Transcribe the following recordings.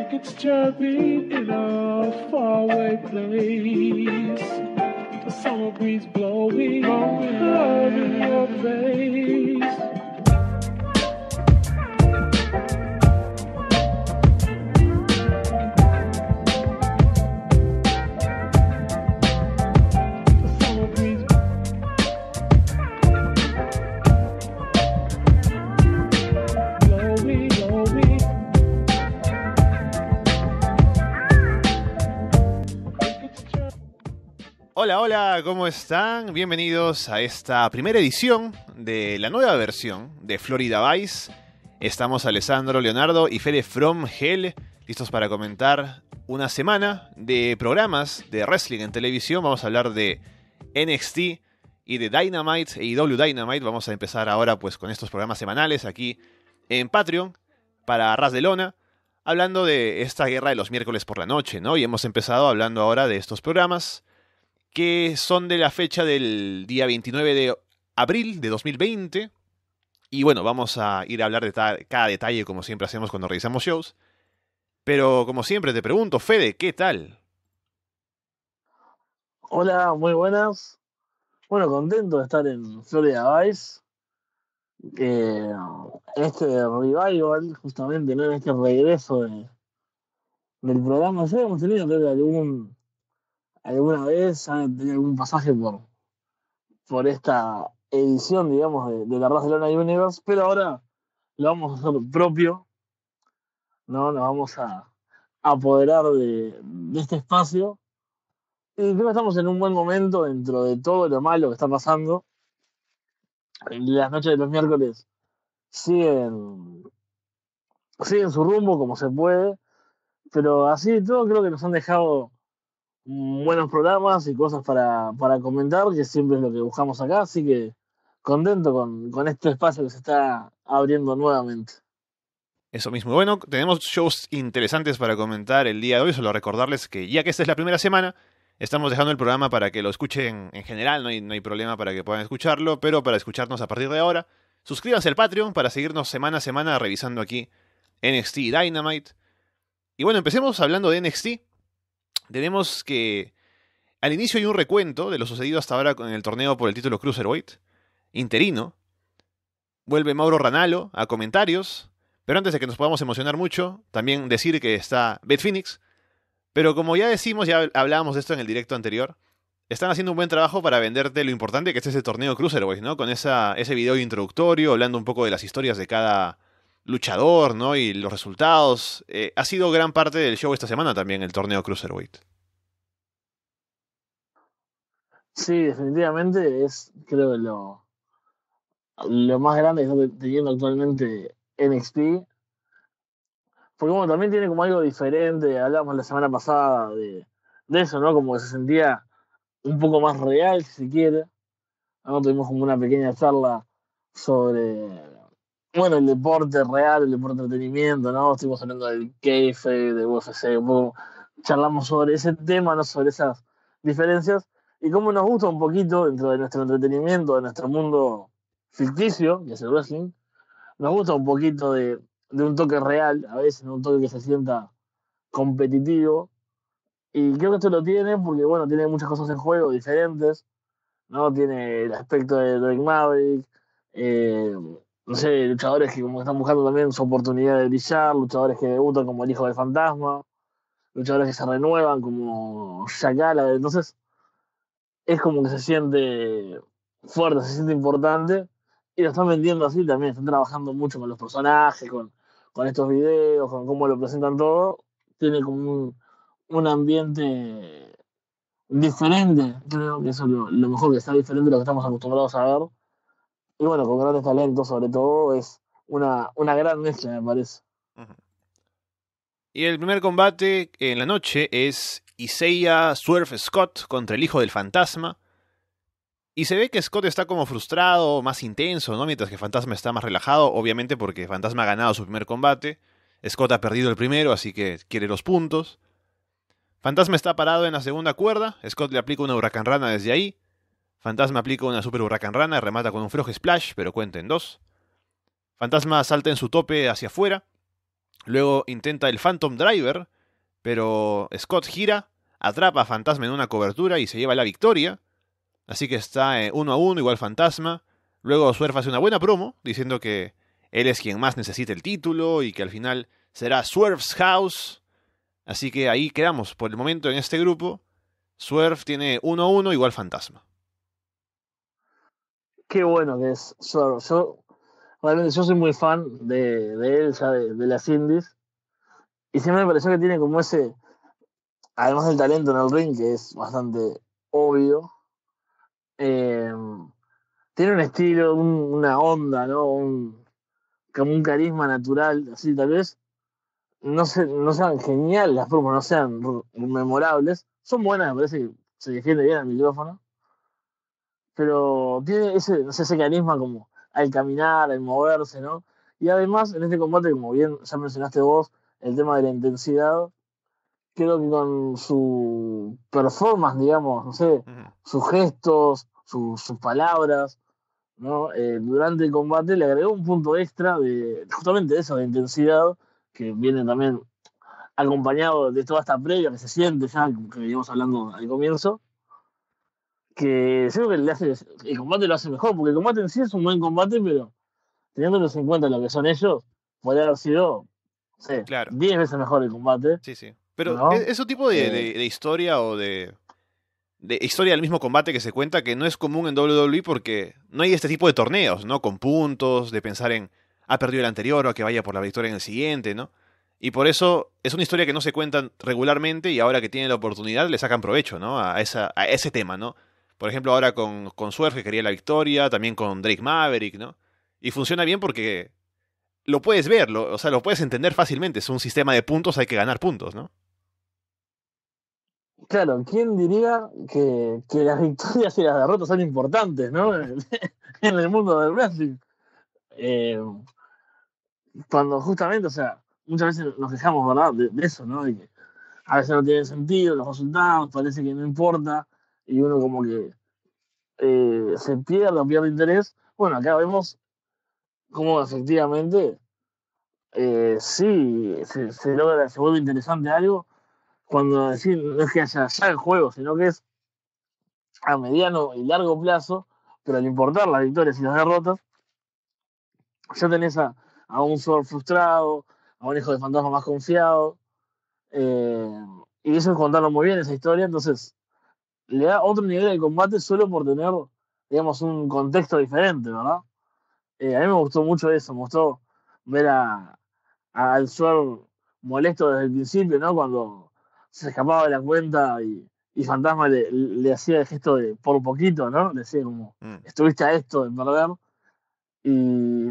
it's Geraldine in a faraway place. The summer breeze blowing, blowing, blowing your face. Hola, hola, ¿cómo están? Bienvenidos a esta primera edición de la nueva versión de Florida Vice. Estamos Alessandro, Leonardo y Fede From Hell, listos para comentar una semana de programas de wrestling en televisión. Vamos a hablar de NXT y de Dynamite y e W Dynamite. Vamos a empezar ahora pues con estos programas semanales aquí en Patreon para Ras de Lona hablando de esta guerra de los miércoles por la noche, ¿no? Y hemos empezado hablando ahora de estos programas que son de la fecha del día 29 de abril de 2020. Y bueno, vamos a ir a hablar de cada detalle como siempre hacemos cuando realizamos shows. Pero como siempre te pregunto, Fede, ¿qué tal? Hola, muy buenas. Bueno, contento de estar en Florida Vice. Eh, este revival, justamente, ¿no? este regreso del programa. Ya hemos tenido algún alguna vez han tenido algún pasaje por, por esta edición, digamos, de, la Barcelona Universe, pero ahora lo vamos a hacer propio, ¿no? Nos vamos a apoderar de, este espacio. Y creo que estamos en un buen momento dentro de todo lo malo que está pasando. Las noches de los miércoles siguen, siguen su rumbo como se puede, pero así todo creo que nos han dejado buenos programas y cosas para, para comentar, que siempre es lo que buscamos acá, así que contento con, este espacio que se está abriendo nuevamente. Eso mismo. Bueno, tenemos shows interesantes para comentar el día de hoy. Solo recordarles que ya que esta es la primera semana, estamos dejando el programa para que lo escuchen en general. No hay, problema para que puedan escucharlo, pero para escucharnos a partir de ahora, suscríbanse al Patreon para seguirnos semana a semana revisando aquí NXT Dynamite. Y bueno, empecemos hablando de NXT tenemos que al inicio hay un recuento de lo sucedido hasta ahora en el torneo por el título Cruiserweight, interino. Vuelve Mauro Ranalo a comentarios, pero antes de que nos podamos emocionar mucho, también decir que está Beth Phoenix. Pero como ya decimos, ya hablábamos de esto en el directo anterior, están haciendo un buen trabajo para venderte lo importante que es ese torneo Cruiserweight, ¿no? Con ese video introductorio, hablando un poco de las historias de cada, luchador, ¿no? Y los resultados. Eh, ha sido gran parte del show esta semana también, el torneo Cruiserweight. Sí, definitivamente es, creo, lo, lo más grande que está teniendo actualmente NXT. Porque bueno, también tiene como algo diferente, hablábamos la semana pasada de, eso, ¿no? Como que se sentía un poco más real, si se quiere. Tuvimos como una pequeña charla sobre bueno, el deporte real, el deporte de entretenimiento, ¿no? Estuvimos hablando del KF, de UFC, un poco charlamos sobre ese tema, ¿no? Sobre esas diferencias y como nos gusta un poquito dentro de nuestro entretenimiento, de nuestro mundo ficticio, que es el wrestling, nos gusta un poquito de, de un toque real, a veces un toque que se sienta competitivo. Y creo que esto lo tiene porque, bueno, tiene muchas cosas en juego diferentes, ¿no? Tiene el aspecto de Drake Maverick, eh, no sé, luchadores que como están buscando también su oportunidad de brillar, luchadores que debutan como el hijo del fantasma, luchadores que se renuevan como Shakala, entonces es como que se siente fuerte, se siente importante y lo están vendiendo así también, están trabajando mucho con los personajes, con, con estos videos, con cómo lo presentan todo, tiene como un, un ambiente diferente, creo que eso es lo, lo mejor que está diferente de lo que estamos acostumbrados a ver y bueno, con grandes talentos sobre todo, es una, gran mezcla, me parece. Y el primer combate en la noche es Isaiah Swerve Scott contra el hijo del fantasma. Y se ve que Scott está como frustrado, más intenso, ¿no? Mientras que Fantasma está más relajado, obviamente porque Fantasma ha ganado su primer combate. Scott ha perdido el primero, así que quiere los puntos. Fantasma está parado en la segunda cuerda, Scott le aplica una huracán rana desde ahí. Fantasma aplica una super huracán rana, remata con un flojo splash, pero cuenta en dos. Fantasma salta en su tope hacia afuera. Luego intenta el Phantom Driver, pero Scott gira, atrapa a Fantasma en una cobertura y se lleva la victoria. Así que está 1 eh, a 1, igual Fantasma. Luego Swerve hace una buena promo, diciendo que él es quien más necesita el título y que al final será Swerve's House. Así que ahí quedamos por el momento en este grupo. Swerve tiene 1 a 1, igual Fantasma qué bueno que es Sor. Yo, yo soy muy fan de, él, ya de, las indies. Y siempre me pareció que tiene como ese, además del talento en el ring, que es bastante obvio, em, tiene un estilo, una onda, ¿no? como un carisma natural, así tal vez. No, se, no sean geniales las formas, no sean memorables. Son buenas, me parece que se defiende bien el micrófono pero tiene ese, ese carisma como al caminar, al moverse, ¿no? Y además, en este combate, como bien ya mencionaste vos, el tema de la intensidad, creo que con su performance, digamos, no sé, sus gestos, su, sus palabras, ¿no? Eh, durante el combate le agregó un punto extra de justamente eso, de intensidad, que viene también acompañado de toda esta previa que se siente ya, que veníamos hablando al comienzo que que hace, el combate lo hace mejor, porque el combate en sí es un buen combate, pero teniéndolos en cuenta lo que son ellos, podría haber sido, diez 10 veces mejor el combate. Sí, sí. Pero e-, ese tipo eh. de, historia o de, de, historia del mismo combate que se cuenta que no es común en WWE porque no hay este tipo de torneos, ¿no? Con puntos, de pensar en ha perdido el anterior o a que vaya por la victoria en el siguiente, ¿no? Y por eso es una historia que no se cuentan regularmente y ahora que tienen la oportunidad le sacan provecho, ¿no? A, esa, a ese tema, ¿no? Por ejemplo, ahora con, con quería la victoria, también con Drake Maverick, ¿no? Y funciona bien porque lo puedes ver, o sea, lo puedes entender fácilmente. Es un sistema de puntos, hay que ganar puntos, ¿no? Claro, ¿quién diría que, las victorias y las derrotas son importantes, ¿no? en el mundo del wrestling. Eh, cuando justamente, o sea, muchas veces nos dejamos ¿verdad? De, eso, ¿no? a veces no tiene sentido, los resultados, parece que no importa y uno como que eh, se pierde, o pierde interés. Bueno, acá vemos cómo efectivamente eh, sí se, logra, se vuelve interesante algo cuando decir, no es que haya ya el juego, sino que es a mediano y largo plazo, pero al importar las victorias y las derrotas, ya tenés a, un sol frustrado, a un hijo de fantasma más confiado, eh, Y y es contarlo muy bien esa historia, entonces le da otro nivel de combate solo por tener, digamos, un contexto diferente, ¿verdad? Eh, a mí me gustó mucho eso, me gustó ver a, al Sol molesto desde el principio, ¿no? Cuando se escapaba de la cuenta y, y Fantasma le, hacía el gesto de por poquito, ¿no? Le decía como, mm. estuviste a esto de perder. Y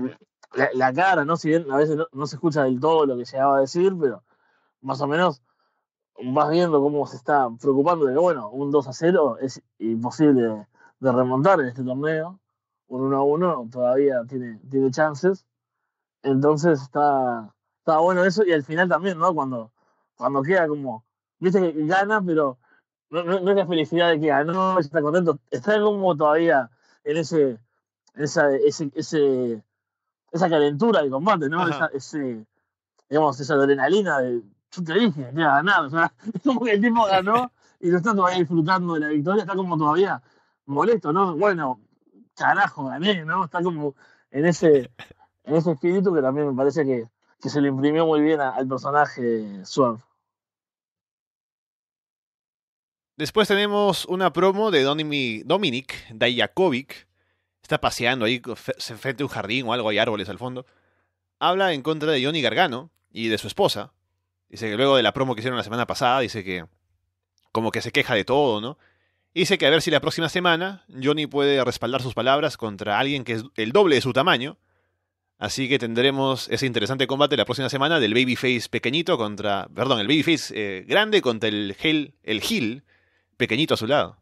la, cara, ¿no? Si bien a veces no, no se escucha del todo lo que llegaba a decir, pero más o menos vas viendo cómo se está preocupando de que, bueno, un 2 a 0 es imposible de remontar en este torneo. Un 1 a 1 todavía tiene, tiene chances. Entonces está, está bueno eso. Y al final también, ¿no? Cuando, cuando queda como, viste que gana, pero no, es la felicidad de que ganó, está contento. Está como todavía en ese, esa, ese, esa calentura de combate, ¿no? ese, digamos, esa adrenalina de yo te dije, ya? iba es como que el tipo ganó y no está todavía disfrutando de la victoria, está como todavía molesto, ¿no? Bueno, carajo, gané, ¿no? Está como en ese, en ese espíritu que también me parece que, que se le imprimió muy bien al personaje suave. Después tenemos una promo de Dominic Dayakovic. Está paseando ahí frente a un jardín o algo, hay árboles al fondo. Habla en contra de Johnny Gargano y de su esposa, Dice que luego de la promo que hicieron la semana pasada, dice que como que se queja de todo, ¿no? dice que a ver si la próxima semana Johnny puede respaldar sus palabras contra alguien que es el doble de su tamaño. Así que tendremos ese interesante combate la próxima semana del Babyface pequeñito contra. Perdón, el Babyface eh, grande contra el Hill el pequeñito a su lado.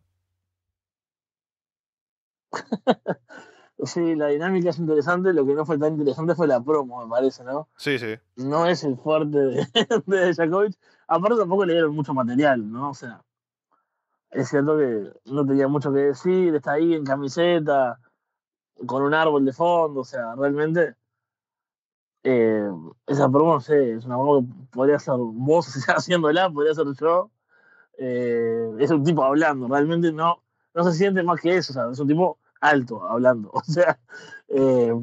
Sí, la dinámica es interesante, lo que no fue tan interesante fue la promo, me parece, ¿no? Sí, sí. No es el fuerte de, de Jakovic. Aparte tampoco le dieron mucho material, ¿no? O sea, es cierto que no tenía mucho que decir, está ahí en camiseta, con un árbol de fondo, o sea, realmente eh, esa promo, no sé, es una promo que podría ser vos haciéndola, podría ser yo. Eh, es un tipo hablando, realmente no, no se siente más que eso, o sea, es un tipo alto hablando. O sea, eh,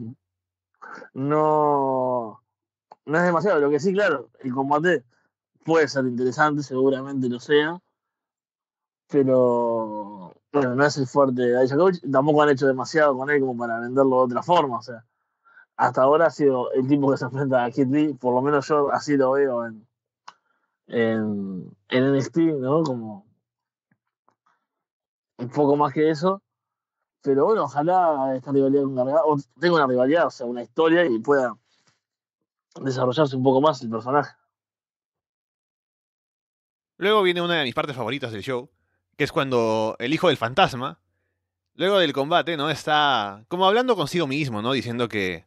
no, no es demasiado. Lo que sí, claro, el combate puede ser interesante, seguramente lo sea. Pero bueno, no es el fuerte de Dijakovic. Tampoco han hecho demasiado con él como para venderlo de otra forma. O sea, hasta ahora ha sido el tipo que se enfrenta a Kid Por lo menos yo así lo veo en, en, en NXT, ¿no? Como un poco más que eso. Pero bueno, ojalá esta rivalidad tenga una rivalidad, o sea, una historia y pueda desarrollarse un poco más el personaje. Luego viene una de mis partes favoritas del show, que es cuando el hijo del fantasma, luego del combate, ¿no? Está como hablando consigo mismo, ¿no? Diciendo que,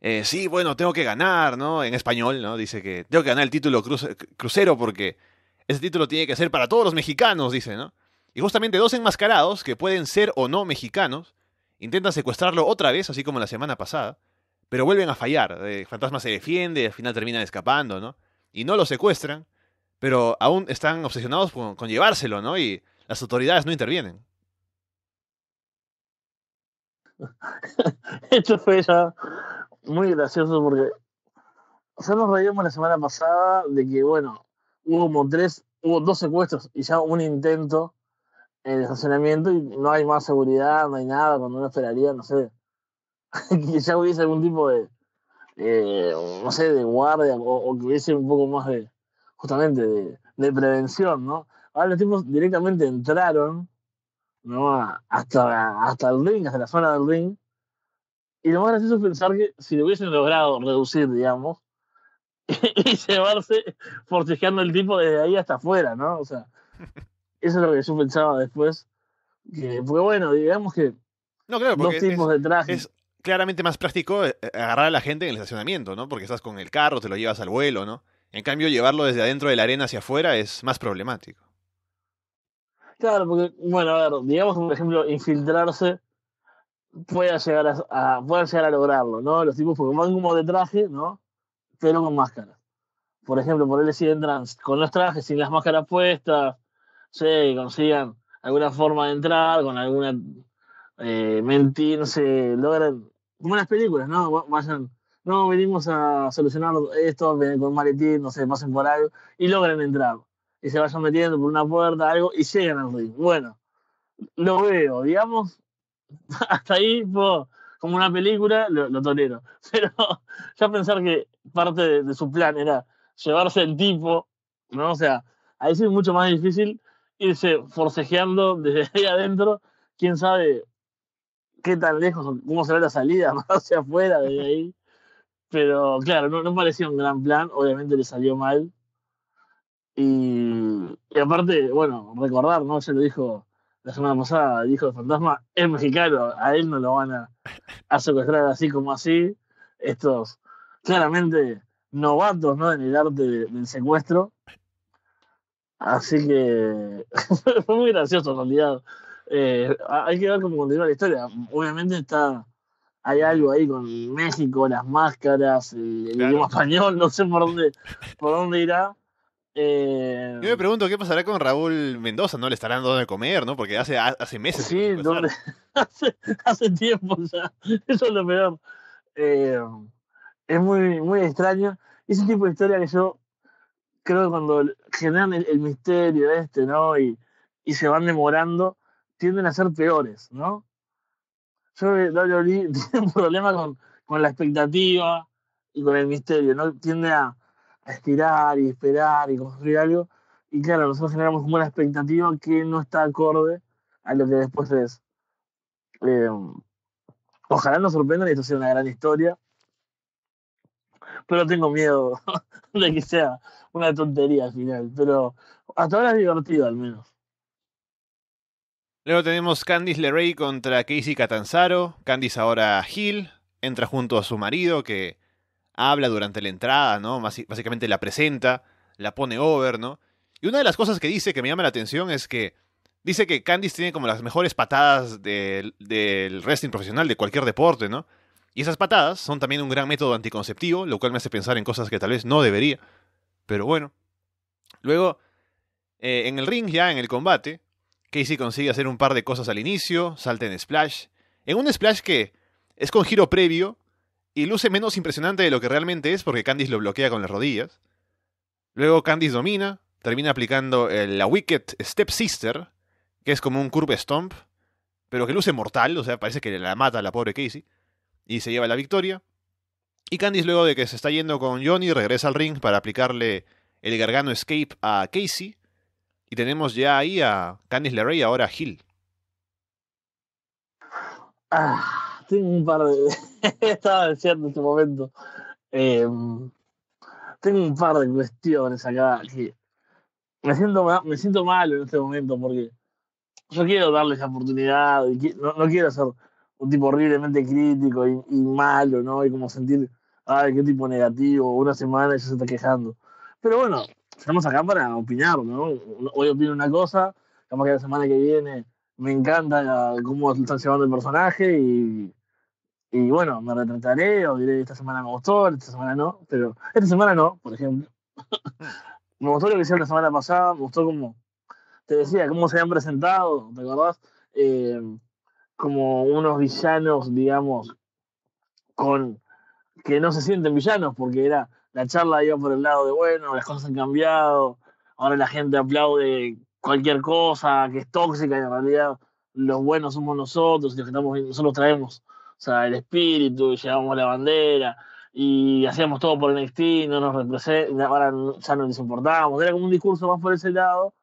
eh, sí, bueno, tengo que ganar, ¿no? En español, ¿no? Dice que tengo que ganar el título crucero porque ese título tiene que ser para todos los mexicanos, dice, ¿no? Y justamente dos enmascarados, que pueden ser o no mexicanos, intentan secuestrarlo otra vez, así como la semana pasada, pero vuelven a fallar. El eh, fantasma se defiende, al final terminan escapando, ¿no? Y no lo secuestran, pero aún están obsesionados con, llevárselo, ¿no? Y las autoridades no intervienen. Esto fue ya muy gracioso porque ya nos reímos la semana pasada de que, bueno, hubo como tres, hubo dos secuestros y ya un intento en el estacionamiento y no hay más seguridad, no hay nada, cuando uno esperaría, no sé, que ya hubiese algún tipo de, no sé, de guardia o, que hubiese un poco más de, justamente, de, prevención, ¿no? Ahora los tipos directamente entraron, ¿no? Hasta, hasta el ring, hasta la zona del ring. Y lo más gracioso es pensar que si lo hubiesen logrado reducir, digamos, y, y llevarse forcejeando el tipo desde ahí hasta afuera, ¿no? O sea, eso es lo que yo pensaba después. Que, porque bueno, digamos que no, claro, dos tipos de trajes. Es claramente más práctico eh, eh, agarrar a la gente en el estacionamiento, ¿no? Porque estás con el carro, te lo llevas al vuelo, ¿no? En cambio, llevarlo desde adentro de la arena hacia afuera es más problemático. Claro, porque, bueno, a ver, digamos que, por ejemplo, infiltrarse pueda llegar a, llegar a lograrlo, ¿no? Los tipos porque van como de traje, ¿no? Pero con máscaras. Por ejemplo, por él si entran con los trajes, sin las máscaras puestas, sí, consigan alguna forma de entrar, con alguna eh, mentir, no sé, logran, como las películas, ¿no? Vayan, no, venimos a solucionar esto con maletín, no sé, pasen por algo, y logran entrar. Y se vayan metiendo por una puerta, algo, y llegan al ring. Bueno, lo veo, digamos, hasta ahí, como una película, lo, tolero. Pero ya pensar que parte de, su plan era llevarse el tipo, ¿no? O sea, ahí sí es mucho más difícil irse forcejeando desde ahí adentro, quién sabe qué tan lejos, cómo será la salida hacia afuera de ahí. Pero claro, no, parecía un gran plan, obviamente le salió mal. Y, aparte, bueno, recordar, ¿no? se lo dijo la semana pasada, dijo el fantasma, es mexicano, a él no lo van a, a secuestrar así como así. Estos claramente novatos, ¿no? En el arte del secuestro. Así que fue muy gracioso en realidad. Eh, hay que ver cómo continúa la historia. Obviamente está hay algo ahí con México, las máscaras, el, idioma español, no sé por dónde, por dónde irá. Yo me eh, pregunto qué pasará con Raúl Mendoza, ¿no? Le estarán dando comer, ¿no? Porque hace, hace meses. Sí, hace, hace, tiempo ya. Eso es lo peor. Eh, es muy, muy extraño. Ese tipo de historia que yo creo que cuando generan el, misterio este, ¿no? Y, se van demorando, tienden a ser peores, ¿no? Yo WWE tiene un problema con, la expectativa y con el misterio, ¿no? Tiende a, estirar y esperar y construir algo. Y claro, nosotros generamos como una expectativa que no está acorde a lo que después es. Eh, ojalá nos sorprendan y esto sea una gran historia pero tengo miedo de que sea una tontería al final. Pero hasta ahora es divertido al menos. Luego tenemos Candice LeRae contra Casey Catanzaro. Candice ahora Hill entra junto a su marido que habla durante la entrada, ¿no? Básicamente la presenta, la pone over, ¿no? Y una de las cosas que dice que me llama la atención es que dice que Candice tiene como las mejores patadas del, del wrestling profesional de cualquier deporte, ¿no? Y esas patadas son también un gran método anticonceptivo, lo cual me hace pensar en cosas que tal vez no debería. Pero bueno. Luego, eh, en el ring ya, en el combate, Casey consigue hacer un par de cosas al inicio, salta en splash. En un splash que es con giro previo y luce menos impresionante de lo que realmente es porque Candice lo bloquea con las rodillas. Luego Candice domina, termina aplicando eh, la Wicked Sister, que es como un curve stomp, pero que luce mortal, o sea, parece que la mata a la pobre Casey y se lleva la victoria. Y Candice, luego de que se está yendo con Johnny, regresa al ring para aplicarle el Gargano Escape a Casey. Y tenemos ya ahí a Candice LeRae, ahora a Hill. Ah, tengo un par de. Estaba deseando este momento. Em, tengo un par de cuestiones acá que me siento, me siento mal en este momento porque yo quiero darle esa oportunidad, y no quiero hacer un tipo horriblemente crítico y, malo, ¿no? Y como sentir, ay, qué tipo negativo, una semana y ya se está quejando. Pero bueno, estamos acá para opinar, ¿no? Hoy opino una cosa, capaz que la semana que viene me encanta cómo están llevando el personaje y, y bueno, me retrataré o diré esta semana me gustó, esta semana no, pero esta semana no, por ejemplo. me gustó lo que hicieron la semana pasada, me gustó como... te decía, cómo se han presentado, ¿te acordás? Eh, como unos villanos, digamos, con que no se sienten villanos, porque era la charla iba por el lado de bueno, las cosas han cambiado, ahora la gente aplaude cualquier cosa que es tóxica y en realidad los buenos somos nosotros y los que nosotros traemos sea, el espíritu y llevamos la bandera y hacíamos todo por el NXT, nos representa, ahora ya no les importábamos, era como un discurso más por ese lado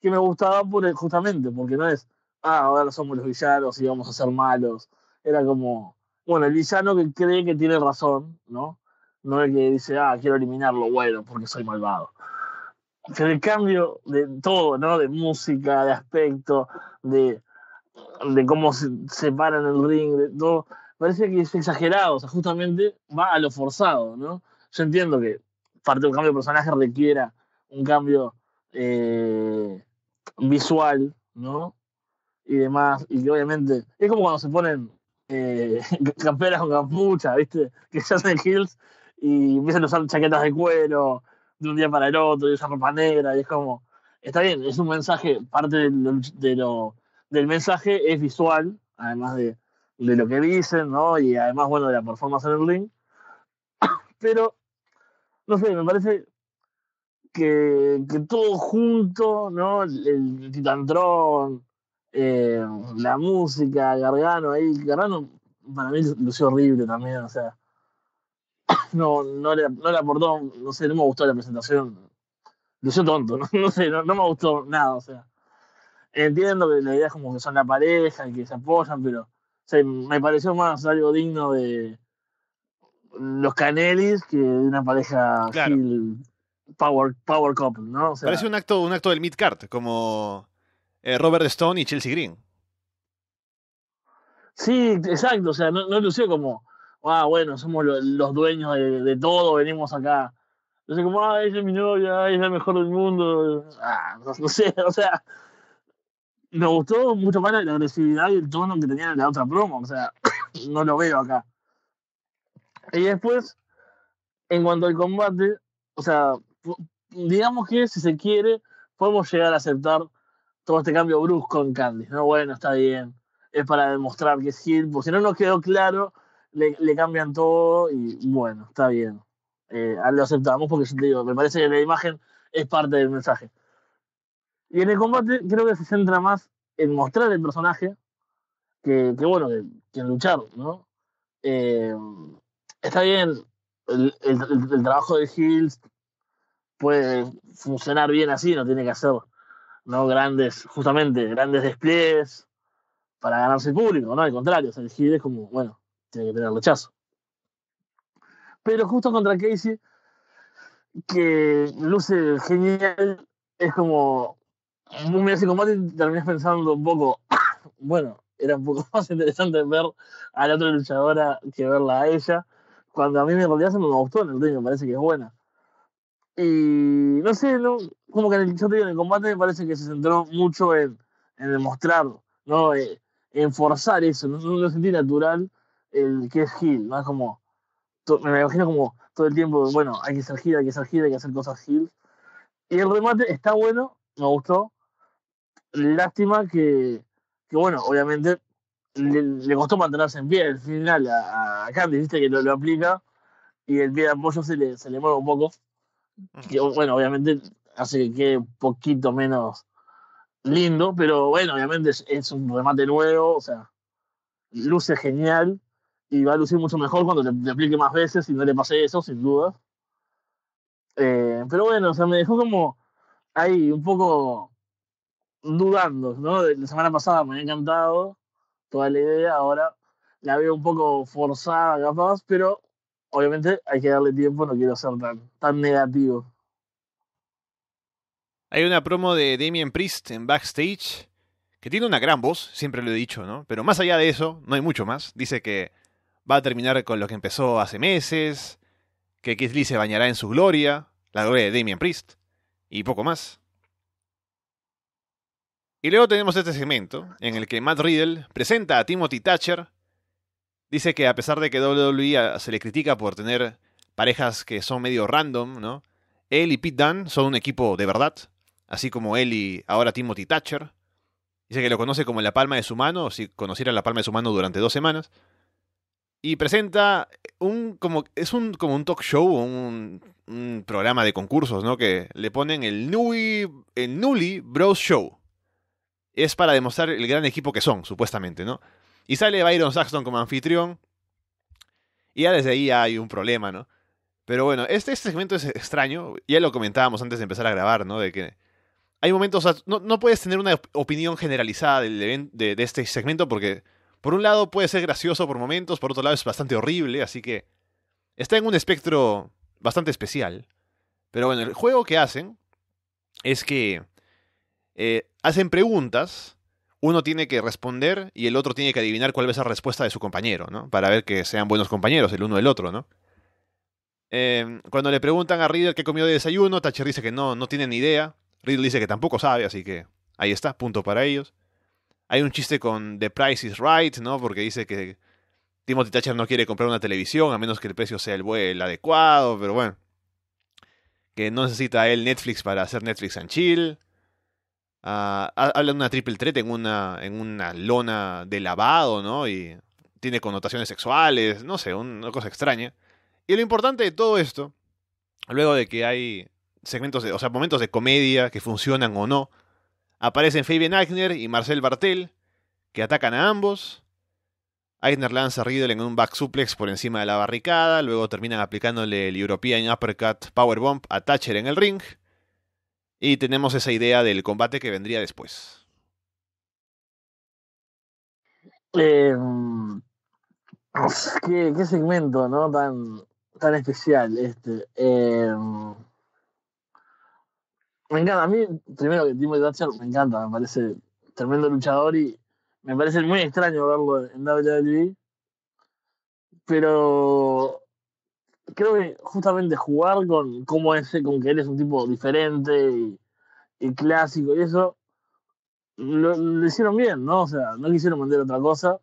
que me gustaba por justamente, porque no es ah, ahora somos los villanos y vamos a ser malos. Era como, bueno, el villano que cree que tiene razón, ¿no? No el que dice, ah, quiero eliminarlo, bueno, porque soy malvado. Pero el cambio de todo, ¿no? De música, de aspecto, de, cómo se separan el ring, de todo, parece que es exagerado, o sea, justamente va a lo forzado, ¿no? Yo entiendo que parte del cambio de personaje requiera un cambio eh, visual, ¿no? y demás, y que obviamente es como cuando se ponen eh, camperas con capucha, ¿viste? Que se hacen hills y empiezan a usar chaquetas de cuero de un día para el otro y usan ropa negra, y es como, está bien, es un mensaje, parte de del mensaje es visual, además de, de lo que dicen, ¿no? Y además, bueno, de la performance en el ring, pero, no sé, me parece que, que todo junto, ¿no? El, el titantrón, eh, la música, Gargano ahí, Gargano para mí lució horrible también, o sea, no, no, le, no aportó, no sé, no me gustó la presentación, lució tonto, no, sé, no, me gustó nada, o sea, entiendo que la idea es como que son la pareja y que se apoyan, pero me pareció más algo digno de los Canelis que de una pareja power, power couple, ¿no? Parece un acto, un acto del mid como eh, Robert Stone y Chelsea Green. Sí, exacto, o sea, no, no lució como, ah, bueno, somos los dueños de, todo, venimos acá. No sé, como, ah, ella es mi novia, es la mejor del mundo. Ah, no, sé, o sea, me gustó mucho más la agresividad y el tono que tenía la otra promo, o sea, no lo veo acá. Y después, en cuanto al combate, o sea, digamos que si se quiere, podemos llegar a aceptar todo este cambio brusco en Candice. No, bueno, está bien. Es para demostrar que es Hill, porque si no nos quedó claro, le, cambian todo y bueno, está bien. Eh, lo aceptamos porque me parece que la imagen es parte del mensaje. Y en el combate creo que se centra más en mostrar el personaje que, bueno, que, en luchar, ¿no? Eh, está bien, el, trabajo de Hills puede funcionar bien así, no tiene que hacer ¿no? Grandes, justamente, grandes despliegues para ganarse el público, ¿no? Al contrario, el es como, bueno, tiene que tener rechazo. Pero justo contra Casey, que luce genial, es como, un ese combate y terminas pensando un poco, bueno, era un poco más interesante ver a la otra luchadora que verla a ella, cuando a mí me realidad se me gustó en el ring, me parece que es buena. Y no sé, no, como que en el, en el combate me parece que se centró mucho en, en demostrar, ¿no? Eh, en forzar eso, no, no, sentí natural el que es Gil, más como, me imagino como todo el tiempo, bueno, hay que ser Gil, hay que ser Gil, hay que hacer cosas Gil. Y el remate está bueno, me gustó. Lástima que, que bueno, obviamente le, costó mantenerse en pie al final a, a Candy, viste que lo, aplica y el pie de apoyo se se le mueve un poco que bueno, obviamente hace que quede un poquito menos lindo, pero bueno, obviamente es, un remate nuevo, o sea, luce genial y va a lucir mucho mejor cuando te, aplique más veces y no le pase eso, sin duda. Eh, pero bueno, o sea, me dejó como ahí un poco dudando, ¿no? la semana pasada me había encantado toda la idea, ahora la veo un poco forzada capaz, pero obviamente hay que darle tiempo, no quiero ser tan, negativo. Hay una promo de Damien Priest en backstage que tiene una gran voz, siempre lo he dicho, ¿no? Pero más allá de eso, no hay mucho más. Dice que va a terminar con lo que empezó hace meses, que Keith Lee se bañará en su gloria, la gloria de Damien Priest, y poco más. Y luego tenemos este segmento en el que Matt Riddle presenta a Timothy Thatcher Dice que a pesar de que WWE se le critica por tener parejas que son medio random, ¿no? Él y Pete Dunne son un equipo de verdad, así como él y ahora Timothy Thatcher. Dice que lo conoce como la palma de su mano, o si conociera la palma de su mano durante dos semanas. Y presenta un como es un como un talk show, un, programa de concursos, ¿no? Que le ponen el nulli el Bros Show. Es para demostrar el gran equipo que son, supuestamente, ¿no? Y sale Byron Saxton como anfitrión. Y ya desde ahí hay un problema, ¿no? Pero bueno, este, este, segmento es extraño. Ya lo comentábamos antes de empezar a grabar, ¿no? De que hay momentos. No, puedes tener una opinión generalizada de, este segmento porque, por un lado, puede ser gracioso por momentos, por otro lado, es bastante horrible. Así que está en un espectro bastante especial. Pero bueno, el juego que hacen es que eh, hacen preguntas uno tiene que responder y el otro tiene que adivinar cuál es la respuesta de su compañero, ¿no? Para ver que sean buenos compañeros el uno del otro, ¿no? Em, cuando le preguntan a Riddle qué comió de desayuno, Thatcher dice que no, no tiene ni idea. Riddle dice que tampoco sabe, así que ahí está, punto para ellos. Hay un chiste con The Price is Right, ¿no? Porque dice que Timothy Thatcher no quiere comprar una televisión a menos que el precio sea el, adecuado, pero bueno. Que no necesita él Netflix para hacer Netflix and Chill. Ah, habla de una triple threat en una, en una lona de lavado, ¿no? Y tiene connotaciones sexuales, no sé, una cosa extraña. Y lo importante de todo esto, luego de que hay segmentos, de, o sea, momentos de comedia que funcionan o no, aparecen Fabian Eichner y Marcel Bartel, que atacan a ambos. Eichner lanza a Riddle en un back suplex por encima de la barricada, luego terminan aplicándole el European Uppercut Powerbomb a Thatcher en el ring. Y tenemos esa idea del combate que vendría después. Em, qué, segmento, ¿no? Tan, tan especial este. Eh, me encanta, a mí, primero que Timothy Thatcher me encanta, me parece tremendo luchador y me parece muy extraño verlo en WWE. Pero creo que justamente jugar con cómo es, con que eres un tipo diferente y, clásico y eso, lo, hicieron bien, ¿no? O sea, no quisieron vender otra cosa,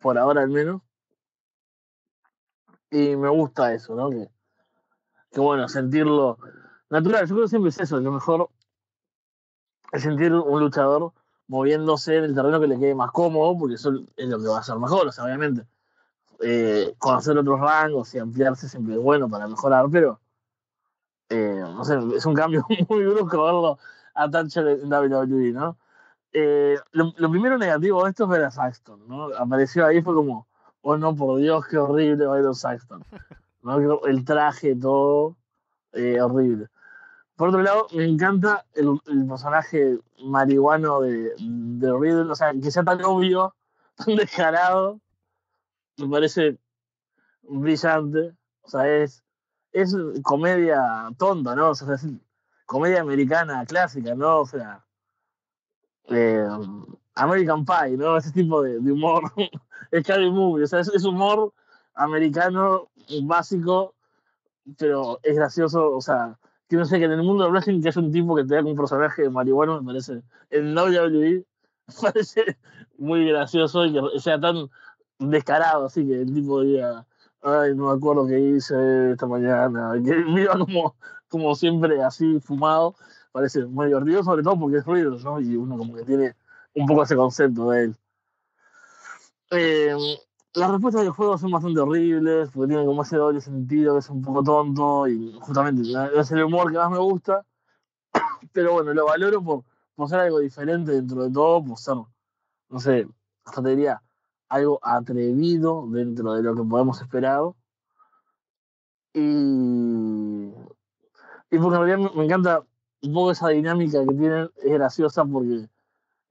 por ahora al menos. Y me gusta eso, ¿no? Que, que bueno, sentirlo natural. Yo creo que siempre es eso, lo mejor es sentir un luchador moviéndose en el terreno que le quede más cómodo, porque eso es lo que va a ser mejor, o sea, obviamente eh, conocer otros rangos y ampliarse siempre es bueno para mejorar, pero eh, no sé, es un cambio muy brusco verlo a Thatcher en WWE, ¿no? Eh, lo, primero negativo de esto es ver a Saxton, ¿no? Apareció ahí fue como, oh no, por Dios, qué horrible a Saxton. ¿no? El traje, todo, eh, horrible. Por otro lado, me encanta el, personaje marihuano de, de Riddle, o sea, que sea tan obvio, tan descarado, me parece brillante. O sea, es, es comedia tonta, ¿no? O sea, es comedia americana clásica, ¿no? O sea, eh, American Pie, ¿no? Ese tipo de, humor. es Carrie Movie, o sea, es, humor americano básico, pero es gracioso, o sea, que no sé, que en el mundo de wrestling que es un tipo que te da un personaje de marihuana, me parece, en WWE, me parece muy gracioso y que sea tan descarado, así que el tipo diga, ay, no me acuerdo qué hice esta mañana, que viva como, siempre así fumado, parece muy divertido, sobre todo porque es ruido, ¿no? Y uno como que tiene un poco ese concepto de él. Eh, las respuestas del juego son bastante horribles, porque tiene como ese doble sentido, que es un poco tonto, y justamente es el humor que más me gusta, pero bueno, lo valoro por, por ser algo diferente dentro de todo, por ser, no sé, hasta te diría, algo atrevido dentro de lo que podemos esperar. Y, y porque en realidad me encanta un poco esa dinámica que tienen, es graciosa porque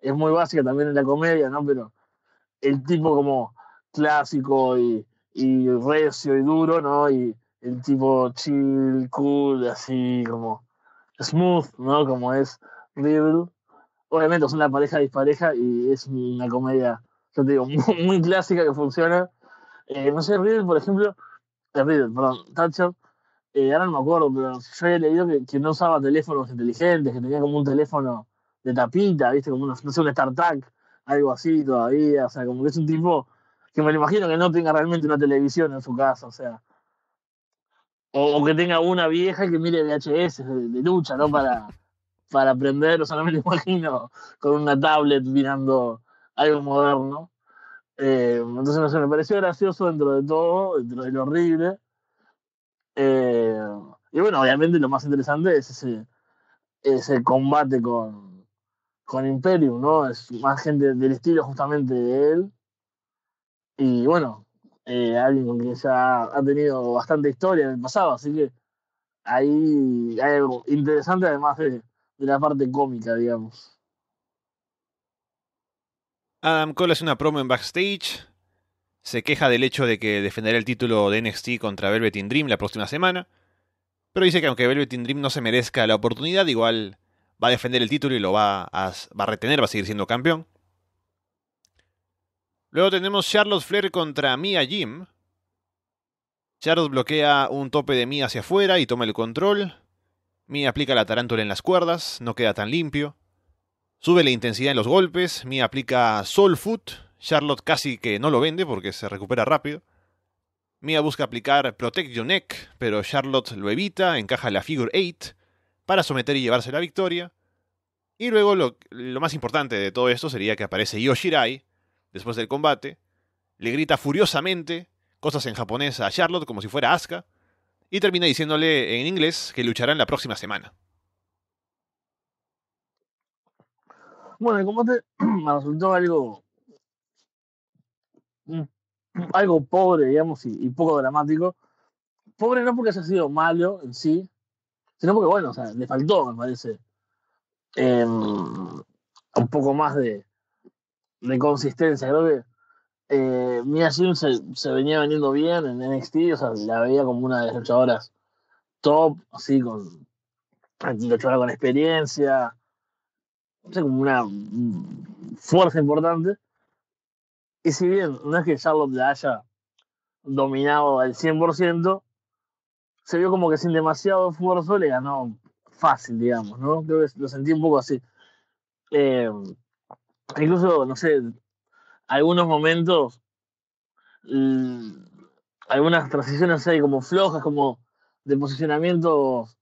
es muy básica también en la comedia, ¿no? Pero el tipo como clásico y, y recio y duro, ¿no? Y el tipo chill, cool, así como smooth, ¿no? Como es Riddle. Obviamente son la pareja dispareja y es una comedia muy, clásica que funciona. Eh, no sé, Riddle, por ejemplo, eh, Riddle, perdón, Thatcher, eh, ahora no me acuerdo, pero yo había leído que, no usaba teléfonos inteligentes, que tenía como un teléfono de tapita, ¿viste? Como no sé, un Star Trek, algo así todavía, o sea, como que es un tipo que me lo imagino que no tenga realmente una televisión en su casa, o sea. O, que tenga una vieja que mire VHS de, de lucha, ¿no? Para, para aprender, o sea, no me lo imagino con una tablet mirando algo moderno. Eh, entonces, no sé, me pareció gracioso dentro de todo, dentro de lo horrible. Eh, y bueno, obviamente lo más interesante es ese, ese combate con, con Imperium, ¿no? Es más gente del estilo justamente de él. Y bueno, eh, alguien con quien ya ha tenido bastante historia en el pasado, así que ahí hay algo interesante además de la parte cómica, digamos. Adam Cole hace una promo en backstage. Se queja del hecho de que defenderá el título de NXT contra Velvet Dream la próxima semana. Pero dice que aunque Velvet Dream no se merezca la oportunidad, igual va a defender el título y lo va a, va a retener, va a seguir siendo campeón. Luego tenemos Charlotte Flair contra Mia Jim. Charlotte bloquea un tope de Mia hacia afuera y toma el control. Mia aplica la tarántula en las cuerdas, no queda tan limpio. Sube la intensidad en los golpes, Mia aplica Soul Foot, Charlotte casi que no lo vende porque se recupera rápido. Mia busca aplicar Protect Your Neck, pero Charlotte lo evita, encaja la Figure 8 para someter y llevarse la victoria. Y luego lo, más importante de todo esto sería que aparece Yoshirai después del combate, le grita furiosamente cosas en japonés a Charlotte como si fuera Asuka y termina diciéndole en inglés que luchará en la próxima semana. Bueno, el te me resultó algo mm, algo pobre, digamos, y, poco dramático? Pobre no porque haya sido malo en sí, sino porque, bueno, o sea, le faltó, me parece, em, un poco más de, de consistencia. Creo que eh, Mia se, venía veniendo bien en NXT, o sea, la veía como una de las luchadoras top, así, con luchadora con experiencia, como una mm, fuerza importante. Y si bien no es que Charlotte la haya dominado al 100%, se vio como que sin demasiado esfuerzo le ganó fácil, digamos, ¿no? Creo lo sentí un poco así. Eh, incluso, no sé, algunos momentos, algunas transiciones hay como flojas, como de posicionamientos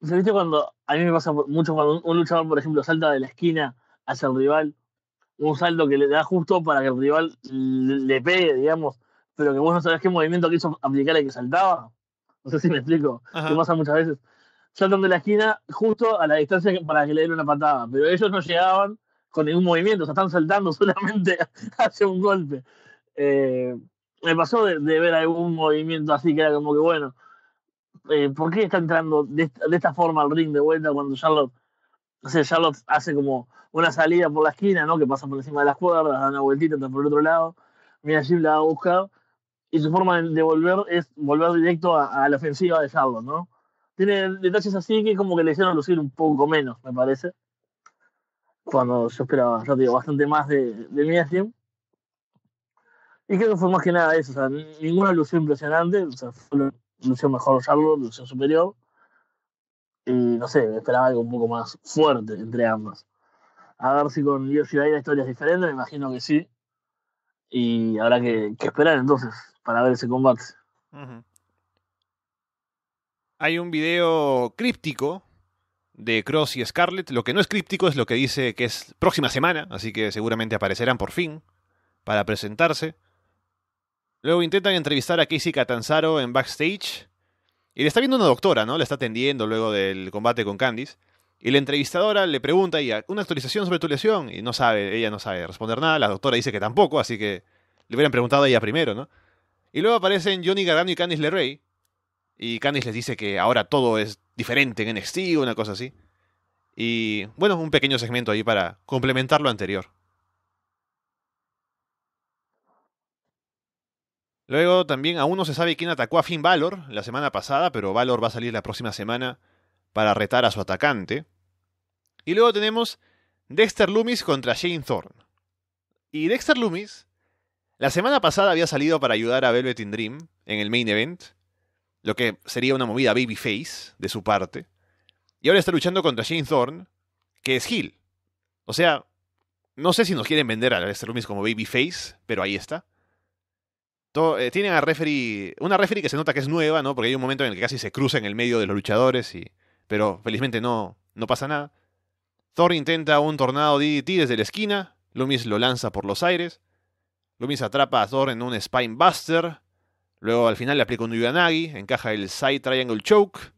¿Se cuando a mí me pasa mucho cuando un luchador, por ejemplo, salta de la esquina hacia el rival? Un salto que le da justo para que el rival le pegue, digamos, pero que vos no sabés qué movimiento quiso aplicar el que saltaba. No sé si me explico. me pasa muchas veces. Saltan de la esquina justo a la distancia para que le den una patada, pero ellos no llegaban con ningún movimiento, o sea, están saltando solamente hacia un golpe. Eh, me pasó de ver algún movimiento así que era como que bueno eh, ¿por qué está entrando de esta, forma al ring de vuelta cuando Charlotte, Charlotte hace como una salida por la esquina, ¿no? Que pasa por encima de las cuerdas, da una vueltita por el otro lado, Mira Jim la va a buscar y su forma de volver es volver directo a, la ofensiva de Charlotte, ¿no? Tiene detalles así que como que le hicieron lucir un poco menos, me parece. Cuando yo esperaba, bastante más de, de Mia Y creo que fue más que nada eso, o sea, ninguna alusión impresionante, o sea, Lucio mejor Charlotte, Lucio superior. Y no sé, esperaba algo un poco más fuerte entre ambas. A ver si con ir hay historias diferentes, me imagino que sí. Y habrá que, esperar entonces para ver ese combate. Hay un video críptico de Cross y Scarlett. Lo que no es críptico es lo que dice que es próxima semana, así que seguramente aparecerán por fin para presentarse. Luego intentan entrevistar a Casey Catanzaro en backstage. Y le está viendo una doctora, ¿no? Le está atendiendo luego del combate con Candice. Y la entrevistadora le pregunta ¿y ¿una actualización sobre tu lesión? Y no sabe, ella no sabe responder nada. La doctora dice que tampoco, así que le hubieran preguntado a ella primero, ¿no? Y luego aparecen Johnny Gargano y Candice LeRae. Y Candice les dice que ahora todo es diferente en NXT o una cosa así. Y bueno, un pequeño segmento ahí para complementar lo anterior. Luego también aún no se sabe quién atacó a Finn Balor la semana pasada, pero Valor va a salir la próxima semana para retar a su atacante. Y luego tenemos Dexter Loomis contra Shane Thorne. Y Dexter Loomis, la semana pasada había salido para ayudar a Velvet in Dream en el main event, lo que sería una movida babyface de su parte. Y ahora está luchando contra Shane Thorne, que es heel. O sea, no sé si nos quieren vender a Dexter Loomis como babyface, pero ahí está. Eh, tienen a referee, una referee que se nota que es nueva, ¿no? Porque hay un momento en el que casi se cruza en el medio de los luchadores, y, pero felizmente no, no pasa nada. Thor intenta un tornado DDT desde la esquina, Loomis lo lanza por los aires, Loomis atrapa a Thor en un Spinebuster, luego al final le aplica un Yuganagi, encaja el Side Triangle Choke,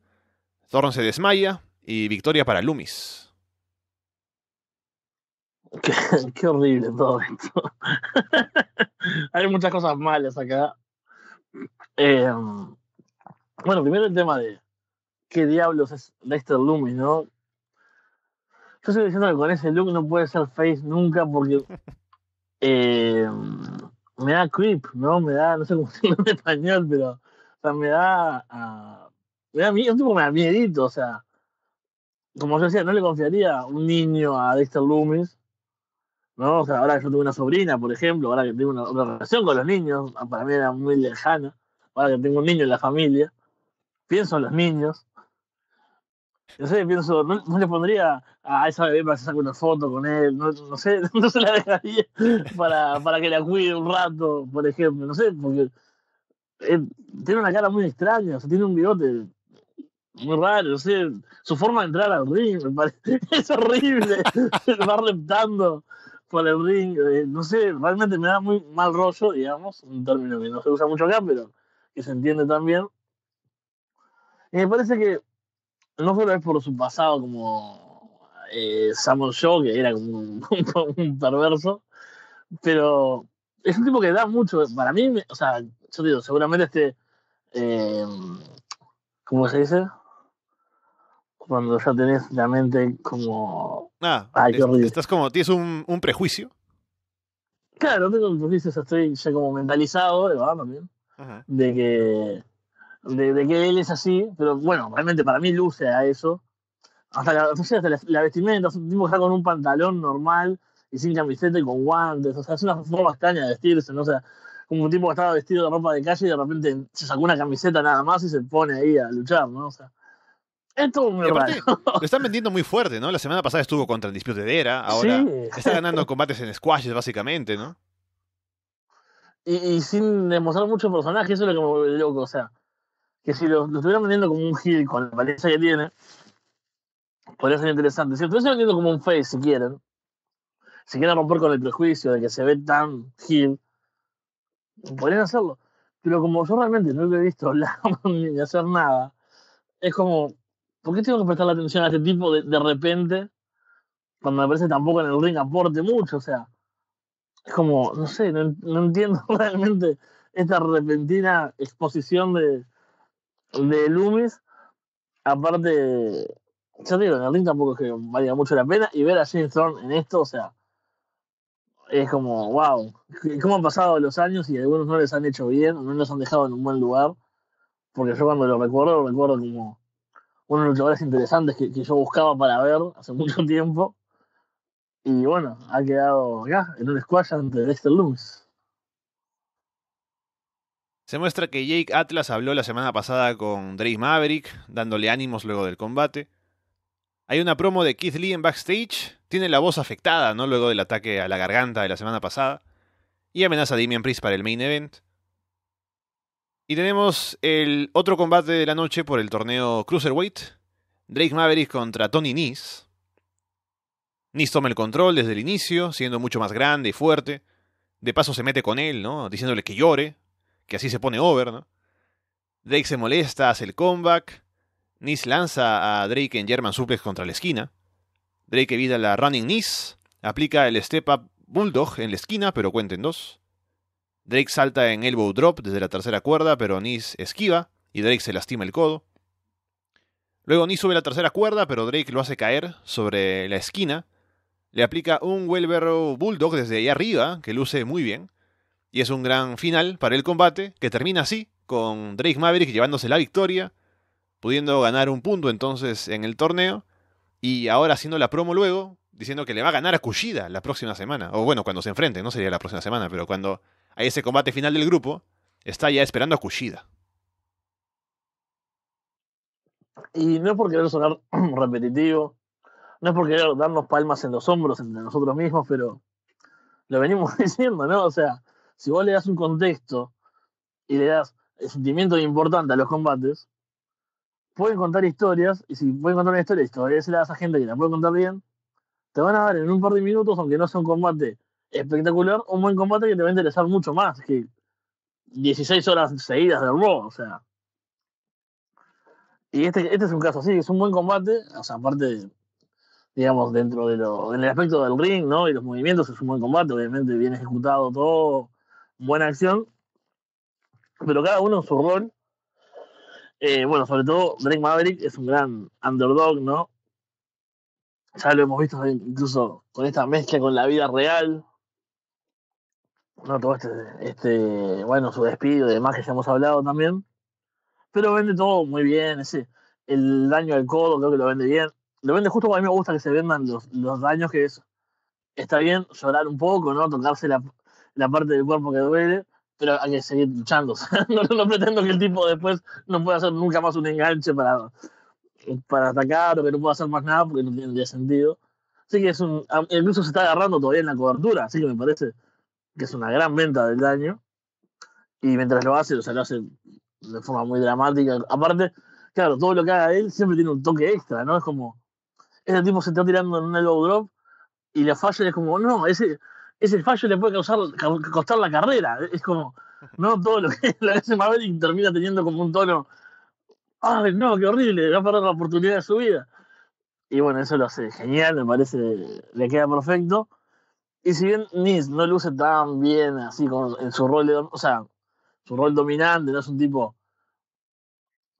Thor se desmaya y victoria para Loomis. Qué, horrible todo esto. Hay muchas cosas malas acá. Em, bueno, primero el tema de qué diablos es Dexter Loomis, ¿no? Yo estoy diciendo que con ese look no puede ser face nunca porque em, me da creep, ¿no? Me da, no sé cómo decirlo en español, pero me da, ah, me da miedo, me da miedito, o sea, como yo decía, no le confiaría un niño a Dexter Loomis ¿no? ahora que yo tengo una sobrina, por ejemplo, ahora que tengo una, relación con los niños, ah, para mí era muy lejana, ahora que tengo un niño en la familia, pienso en los niños. No sé, pienso, no, le pondría a esa bebé para que se saque una foto con él, no, sé, no se la dejaría para, para que la cuide un rato, por ejemplo, no sé, porque eh, tiene una cara muy extraña, o tiene un bigote muy raro, no sé, su forma de entrar al ring es horrible, va reptando, para el ring, eh, no sé, realmente me da muy mal rollo, digamos, un término que no se usa mucho acá, pero que se entiende también. Y me parece que no una por su pasado como eh, Samuel Shaw, que era como un, perverso, pero es un tipo que da mucho. Para mí, o sea, yo digo, seguramente este, eh, ¿cómo se dice? cuando ya tenés la mente como. Ah, estás como, tienes un, prejuicio. Claro, tengo un prejuicio, estoy ya como mentalizado, de verdad también, de que, de, que él es así, pero bueno, realmente para mí luce a eso. Hasta la, la, vestimenta, un tipo que está con un pantalón normal y sin camiseta y con guantes, o sea, es una forma extraña de vestirse, ¿no? O sea, como un tipo que estaba vestido de ropa de calle y de repente se sacó una camiseta nada más y se pone ahí a luchar, ¿no? O sea, esto me lo están vendiendo muy fuerte, ¿no? La semana pasada estuvo contra el Dispute de Era, ahora está ganando combates en squashes, básicamente, ¿no? Y, sin demostrar mucho personaje, eso es lo que me vuelve loco, o sea, que si lo, estuvieran vendiendo como un heel con la paliza que tiene, podría ser interesante. Si lo estuviesen vendiendo como un face, si quieren, si quieren romper con el prejuicio de que se ve tan heel, podrían hacerlo. Pero como yo realmente no lo he visto hablar ni hacer nada, es como, ¿por qué tengo que prestar la atención a este tipo de, repente? Cuando me parece tampoco en el ring aporte mucho, o sea, es como, no sé, no, entiendo realmente esta repentina exposición de, de Loomis. Aparte, ya te digo, en el ring tampoco es que valga mucho la pena. Y ver a James Thorne en esto, o sea, es como, wow, cómo han pasado los años y algunos no les han hecho bien, no los han dejado en un buen lugar. Porque yo cuando lo recuerdo, lo recuerdo como uno de los lugares interesantes que, yo buscaba para ver hace mucho tiempo. Y bueno, ha quedado acá, en un squash ante Dexter Loomis. Se muestra que Jake Atlas habló la semana pasada con Drake Maverick, dándole ánimos luego del combate. Hay una promo de Keith Lee en backstage, tiene la voz afectada, ¿no? Luego del ataque a la garganta de la semana pasada. Y amenaza a Damian Priest para el main event. Y tenemos el otro combate de la noche por el torneo Cruiserweight. Drake Maverick contra Tony Nice. Nice toma el control desde el inicio, siendo mucho más grande y fuerte. De paso se mete con él, ¿no? Diciéndole que llore, que así se pone over, ¿no? Drake se molesta, hace el comeback. Nice lanza a Drake en German Suplex contra la esquina. Drake evita la Running Nice, aplica el Step Up Bulldog en la esquina, pero cuenta en dos. Drake salta en elbow drop desde la tercera cuerda, pero Nice esquiva y Drake se lastima el codo. Luego Nis sube la tercera cuerda, pero Drake lo hace caer sobre la esquina. Le aplica un Wheelbarrow Bulldog desde ahí arriba, que luce muy bien. Y es un gran final para el combate, que termina así, con Drake Maverick llevándose la victoria, pudiendo ganar un punto entonces en el torneo. Y ahora haciendo la promo luego, diciendo que le va a ganar a Kushida la próxima semana. O bueno, cuando se enfrente, no sería la próxima semana, pero cuando ese combate final del grupo, está ya esperando a Kushida. Y no es por querer sonar repetitivo, no es por querer darnos palmas en los hombros entre nosotros mismos, pero lo venimos diciendo, ¿no? O sea, si vos le das un contexto y le das el sentimiento importante a los combates, pueden contar historias, y si pueden contar una historia, se la das a gente que la puede contar bien, te van a dar en un par de minutos, aunque no sea un combate espectacular, un buen combate que te va a interesar mucho más que 16 horas seguidas de rol o sea. Y este, este es un caso así, es un buen combate, o sea, aparte, digamos, dentro de lo, en el aspecto del ring, ¿no? Y los movimientos, es un buen combate, obviamente, bien ejecutado todo, buena acción, pero cada uno en su rol. Eh, bueno, sobre todo Drake Maverick es un gran underdog, ¿no? Ya lo hemos visto incluso con esta mezcla con la vida real, no todo este, este, bueno, su despido y demás que ya hemos hablado también. Pero vende todo muy bien, sí el daño al codo creo que lo vende bien. Lo vende justo porque a mí me gusta que se vendan los, los daños que es. Está bien llorar un poco, ¿no? Tocarse la, la parte del cuerpo que duele, pero hay que seguir luchando. no, no, pretendo que el tipo después no pueda hacer nunca más un enganche para, para atacar o que no pueda hacer más nada porque no tiene sentido. Así que es un. Incluso se está agarrando todavía en la cobertura, así que me parece que es una gran venta del daño Y mientras lo hace, o sea, lo hace de forma muy dramática. Aparte, claro, todo lo que haga él siempre tiene un toque extra, ¿no? Es como, ese tipo se está tirando en un low drop y la falla es como, no, ese, ese fallo le puede causar, costar la carrera. Es como, no todo lo que, lo hace termina teniendo como un tono, ay, no, qué horrible, va a perder la oportunidad de su vida. Y bueno, eso lo hace genial, me parece, le queda perfecto. Y si bien Nis no luce tan bien así con, en su rol, de, o sea, su rol dominante, no es un tipo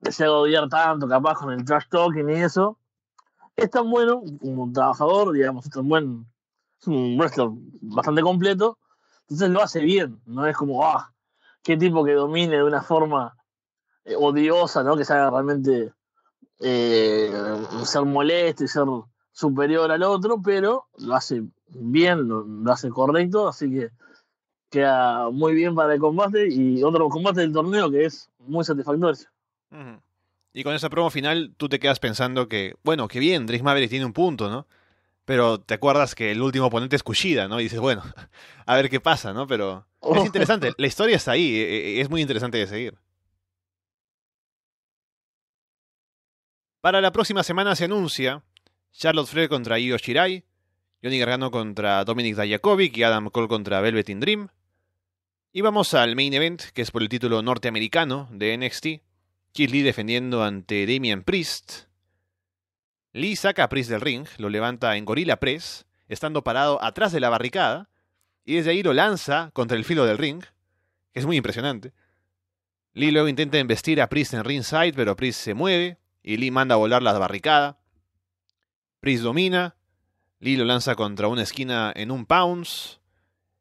que se odiar tanto, capaz con el trash talking y eso, es tan bueno como un trabajador, digamos, es tan buen, es un wrestler bastante completo, entonces lo hace bien, no es como, ah, qué tipo que domine de una forma eh, odiosa, ¿no? Que sea realmente eh, ser molesto y ser superior al otro, pero lo hace bien, lo, hace correcto, así que queda muy bien para el combate y otro combate del torneo que es muy satisfactorio. Y con esa promo final tú te quedas pensando que, bueno, qué bien, Drake Maverick tiene un punto, ¿no? Pero te acuerdas que el último oponente es Kushida, ¿no? Y dices, bueno, a ver qué pasa, ¿no? Pero es interesante, la historia está ahí, e, e, es muy interesante de seguir. Para la próxima semana se anuncia Charlotte Flair contra Io Shirai, Johnny Gargano contra Dominic Dayakovic y Adam Cole contra Velvet in Dream. Y vamos al main event, que es por el título norteamericano de NXT. Keith Lee defendiendo ante Damien Priest. Lee saca a Priest del ring, lo levanta en Gorilla Press, estando parado atrás de la barricada, y desde ahí lo lanza contra el filo del ring, es muy impresionante. Lee luego intenta embestir a Priest en ringside, pero Priest se mueve y Lee manda a volar la barricada. Pris domina. Lee lo lanza contra una esquina en un pounce.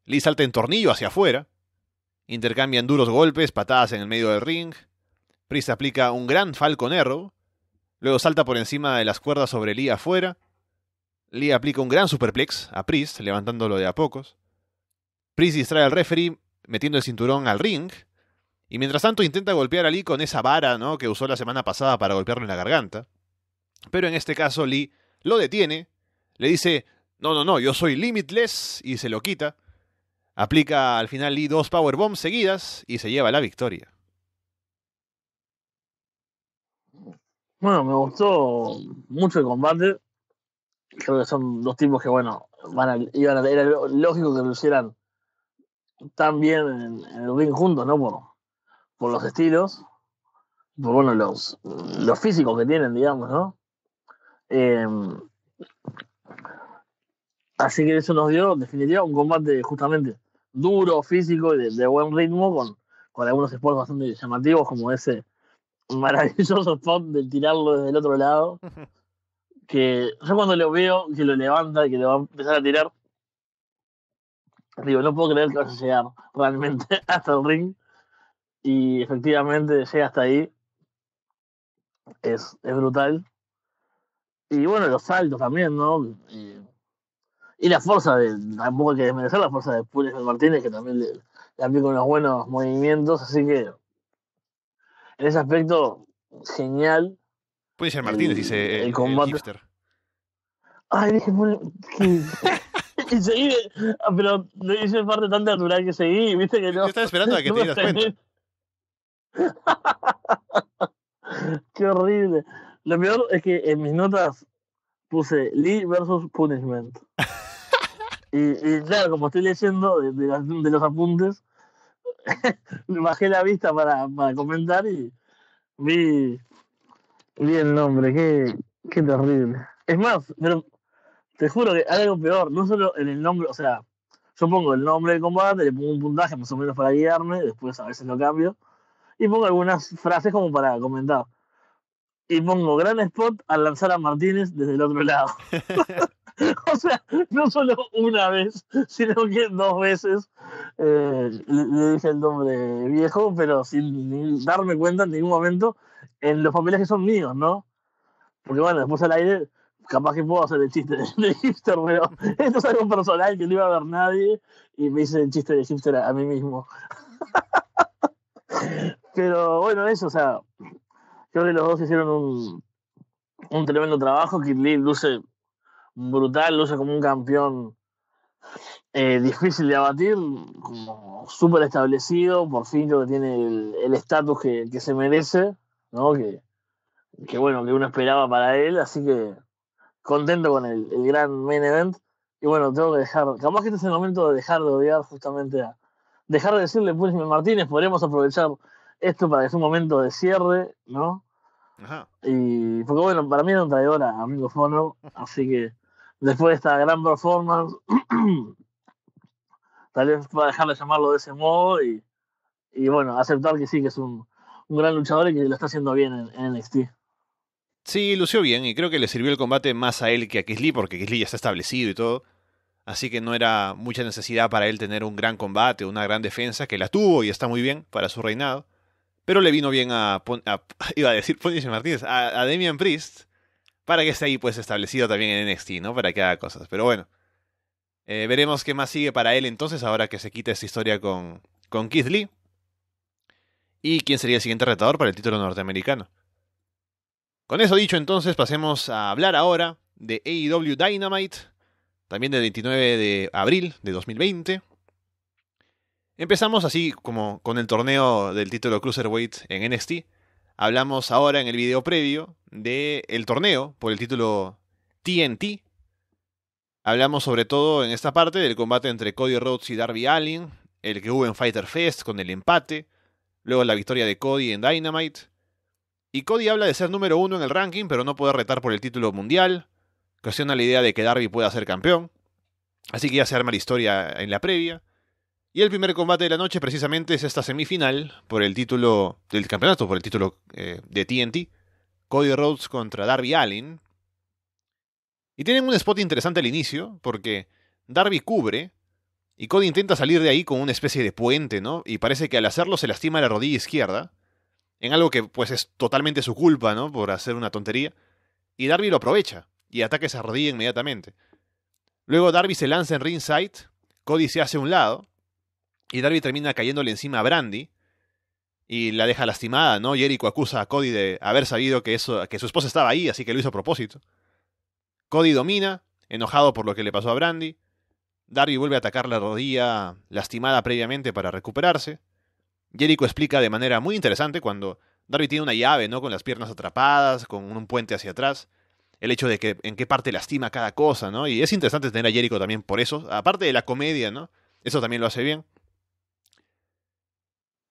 Lee salta en tornillo hacia afuera. Intercambian duros golpes, patadas en el medio del ring. Pris aplica un gran Falcon Arrow. Luego salta por encima de las cuerdas sobre Lee afuera. Lee aplica un gran superplex a Priest, levantándolo de a pocos. Priest distrae al referee metiendo el cinturón al ring. Y mientras tanto intenta golpear a Lee con esa vara ¿no? que usó la semana pasada para golpearlo en la garganta. Pero en este caso Lee lo detiene, le dice, no, no, no, yo soy limitless y se lo quita. Aplica al final Lee dos powerbombs seguidas y se lleva la victoria. Bueno, me gustó mucho el combate. Creo que son dos tipos que, bueno, iban era lógico que lo hicieran tan bien en, el ring juntos, ¿no? Por, los estilos, por, bueno, los, los físicos que tienen, digamos, ¿no? Em, así que eso nos dio, en definitiva, un combate justamente duro, físico y de, buen ritmo, con, algunos spots bastante llamativos, como ese maravilloso spot de tirarlo desde el otro lado. Que yo cuando lo veo, que lo levanta y que lo va a empezar a tirar, digo, no puedo creer que vaya a llegar realmente hasta el ring. Y efectivamente llega hasta ahí. Es, es brutal. Y bueno, los saltos también, ¿no? Y, la fuerza, de, tampoco hay que desmerecer la fuerza de Pulis Martínez, que también le, aplica unos buenos movimientos, así que en ese aspecto, genial. Puede Martínez, dice el, combate. Ay, dije, y seguí, ah, pero no hice parte tan natural que seguí, viste que no. estaba esperando a que te dieras cuenta. Qué horrible. Lo peor es que en mis notas puse Lee versus Punishment. y, claro, como estoy leyendo de, los apuntes, bajé la vista para, comentar y vi, vi el nombre. Qué, terrible. Es más, pero te juro que algo peor, no solo en el nombre, o sea, yo pongo el nombre del combate, le pongo un puntaje más o menos para guiarme, después a veces lo cambio, y pongo algunas frases como para comentar y pongo gran spot al lanzar a Martínez desde el otro lado. o sea, no solo una vez, sino que dos veces eh, le, dije el nombre viejo, pero sin darme cuenta en ningún momento en los papeles que son míos, ¿no? Porque bueno, después al aire capaz que puedo hacer el chiste de, hipster, pero esto es algo personal que no iba a ver nadie y me hice el chiste de hipster a mí mismo. pero bueno, eso, o sea, Creo que los dos hicieron un, tremendo trabajo. Kid Lee luce brutal, luce como un campeón eh, difícil de abatir, como súper establecido, por fin creo que tiene el estatus que, se merece, ¿no? Que, que, bueno, que uno esperaba para él, así que contento con el, gran main event. Y bueno, tengo que dejar, capaz que este es el momento de dejar de odiar justamente a, dejar de decirle pues Martínez, podremos aprovechar esto para que sea un momento de cierre, ¿no? Ajá. Y porque bueno, para mí era un traidor a Amigo Fono, así que después de esta gran performance, tal vez pueda dejar de llamarlo de ese modo y, bueno, aceptar que sí, que es un, gran luchador y que lo está haciendo bien en, NXT. Sí, lució bien y creo que le sirvió el combate más a él que a Kisly, porque Kisly ya está establecido y todo. Así que no era mucha necesidad para él tener un gran combate, una gran defensa, que la tuvo y está muy bien para su reinado. Pero le vino bien a, iba a decir Martínez, a, Damian Priest, para que esté ahí pues establecido también en NXT, ¿no? Para que haga cosas. Pero bueno, eh, veremos qué más sigue para él entonces, ahora que se quita esta historia con, con Keith Lee. Y quién sería el siguiente retador para el título norteamericano. Con eso dicho, entonces pasemos a hablar ahora de AEW Dynamite, también del 29 de abril de 2020. Empezamos así como con el torneo del título Cruiserweight en NXT. Hablamos ahora en el video previo del torneo por el título TNT. Hablamos sobre todo en esta parte del combate entre Cody Rhodes y Darby Allin, el que hubo en Fighter Fest con el empate, luego la victoria de Cody en Dynamite. Y Cody habla de ser número uno en el ranking, pero no poder retar por el título mundial. Cuestiona la idea de que Darby pueda ser campeón. Así que ya se arma la historia en la previa. Y el primer combate de la noche precisamente es esta semifinal por el título del campeonato, por el título eh, de TNT. Cody Rhodes contra Darby Allin. Y tienen un spot interesante al inicio, porque Darby cubre y Cody intenta salir de ahí con una especie de puente, ¿no? Y parece que al hacerlo se lastima la rodilla izquierda, en algo que pues es totalmente su culpa, ¿no? Por hacer una tontería. Y Darby lo aprovecha y ataca esa rodilla inmediatamente. Luego Darby se lanza en ringside, Cody se hace a un lado, y Darby termina cayéndole encima a Brandy y la deja lastimada, ¿no? Jericho acusa a Cody de haber sabido que, eso, que su esposa estaba ahí, así que lo hizo a propósito. Cody domina, enojado por lo que le pasó a Brandy. Darby vuelve a atacar la rodilla lastimada previamente para recuperarse. Jericho explica de manera muy interesante cuando Darby tiene una llave, ¿no? Con las piernas atrapadas, con un puente hacia atrás. El hecho de que en qué parte lastima cada cosa, ¿no? Y es interesante tener a Jericho también por eso. Aparte de la comedia, ¿no? Eso también lo hace bien.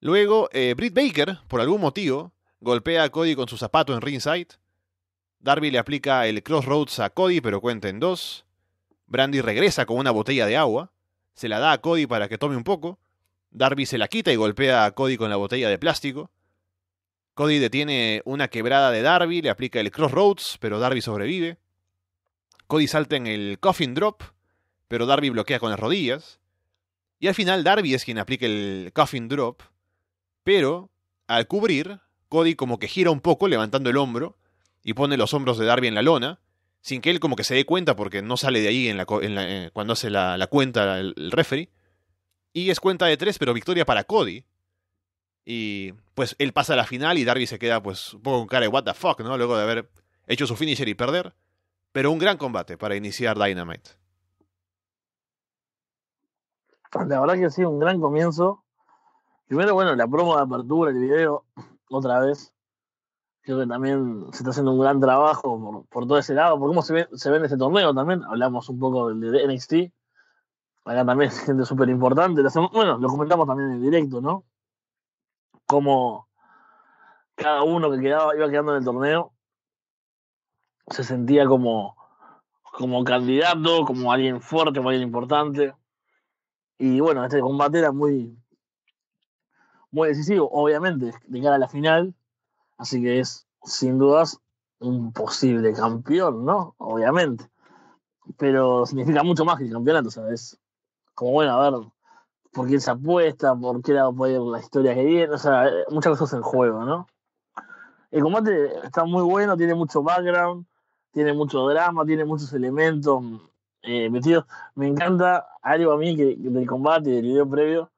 Luego, eh, Britt Baker, por algún motivo, golpea a Cody con su zapato en ringside. Darby le aplica el crossroads a Cody, pero cuenta en dos. Brandy regresa con una botella de agua. Se la da a Cody para que tome un poco. Darby se la quita y golpea a Cody con la botella de plástico. Cody detiene una quebrada de Darby, le aplica el crossroads, pero Darby sobrevive. Cody salta en el coffin drop, pero Darby bloquea con las rodillas. Y al final Darby es quien aplica el coffin drop, pero al cubrir, Cody como que gira un poco levantando el hombro y pone los hombros de Darby en la lona, sin que él como que se dé cuenta porque no sale de ahí en la, eh, cuando hace la, cuenta el, referee. Y es cuenta de tres, pero victoria para Cody. Y pues él pasa a la final y Darby se queda pues un poco con cara de what the fuck, ¿no? Luego de haber hecho su finisher y perder. Pero un gran combate para iniciar Dynamite. La verdad que sido un gran comienzo. Primero, bueno, la promo de apertura, el video, otra vez. Creo que también se está haciendo un gran trabajo por, todo ese lado, porque cómo se, ve, en este torneo también. Hablamos un poco del de NXT. Acá también es gente súper importante. Bueno, lo comentamos también en directo, ¿no? Cómo cada uno que quedaba, iba quedando en el torneo se sentía como, como candidato, como alguien fuerte, como alguien importante. Y bueno, este combate era muy, muy decisivo, obviamente, de cara a la final. Así que es, sin dudas, un posible campeón, ¿no? Obviamente. Pero significa mucho más que el campeonato, ¿sabes? Como, bueno, a ver, por quién se apuesta, por qué puede poder la historia que viene, o sea, eh, muchas cosas en juego, ¿no? El combate está muy bueno, tiene mucho background, tiene mucho drama, tiene muchos elementos eh, metidos. Me encanta algo a mí que, del combate, del video previo,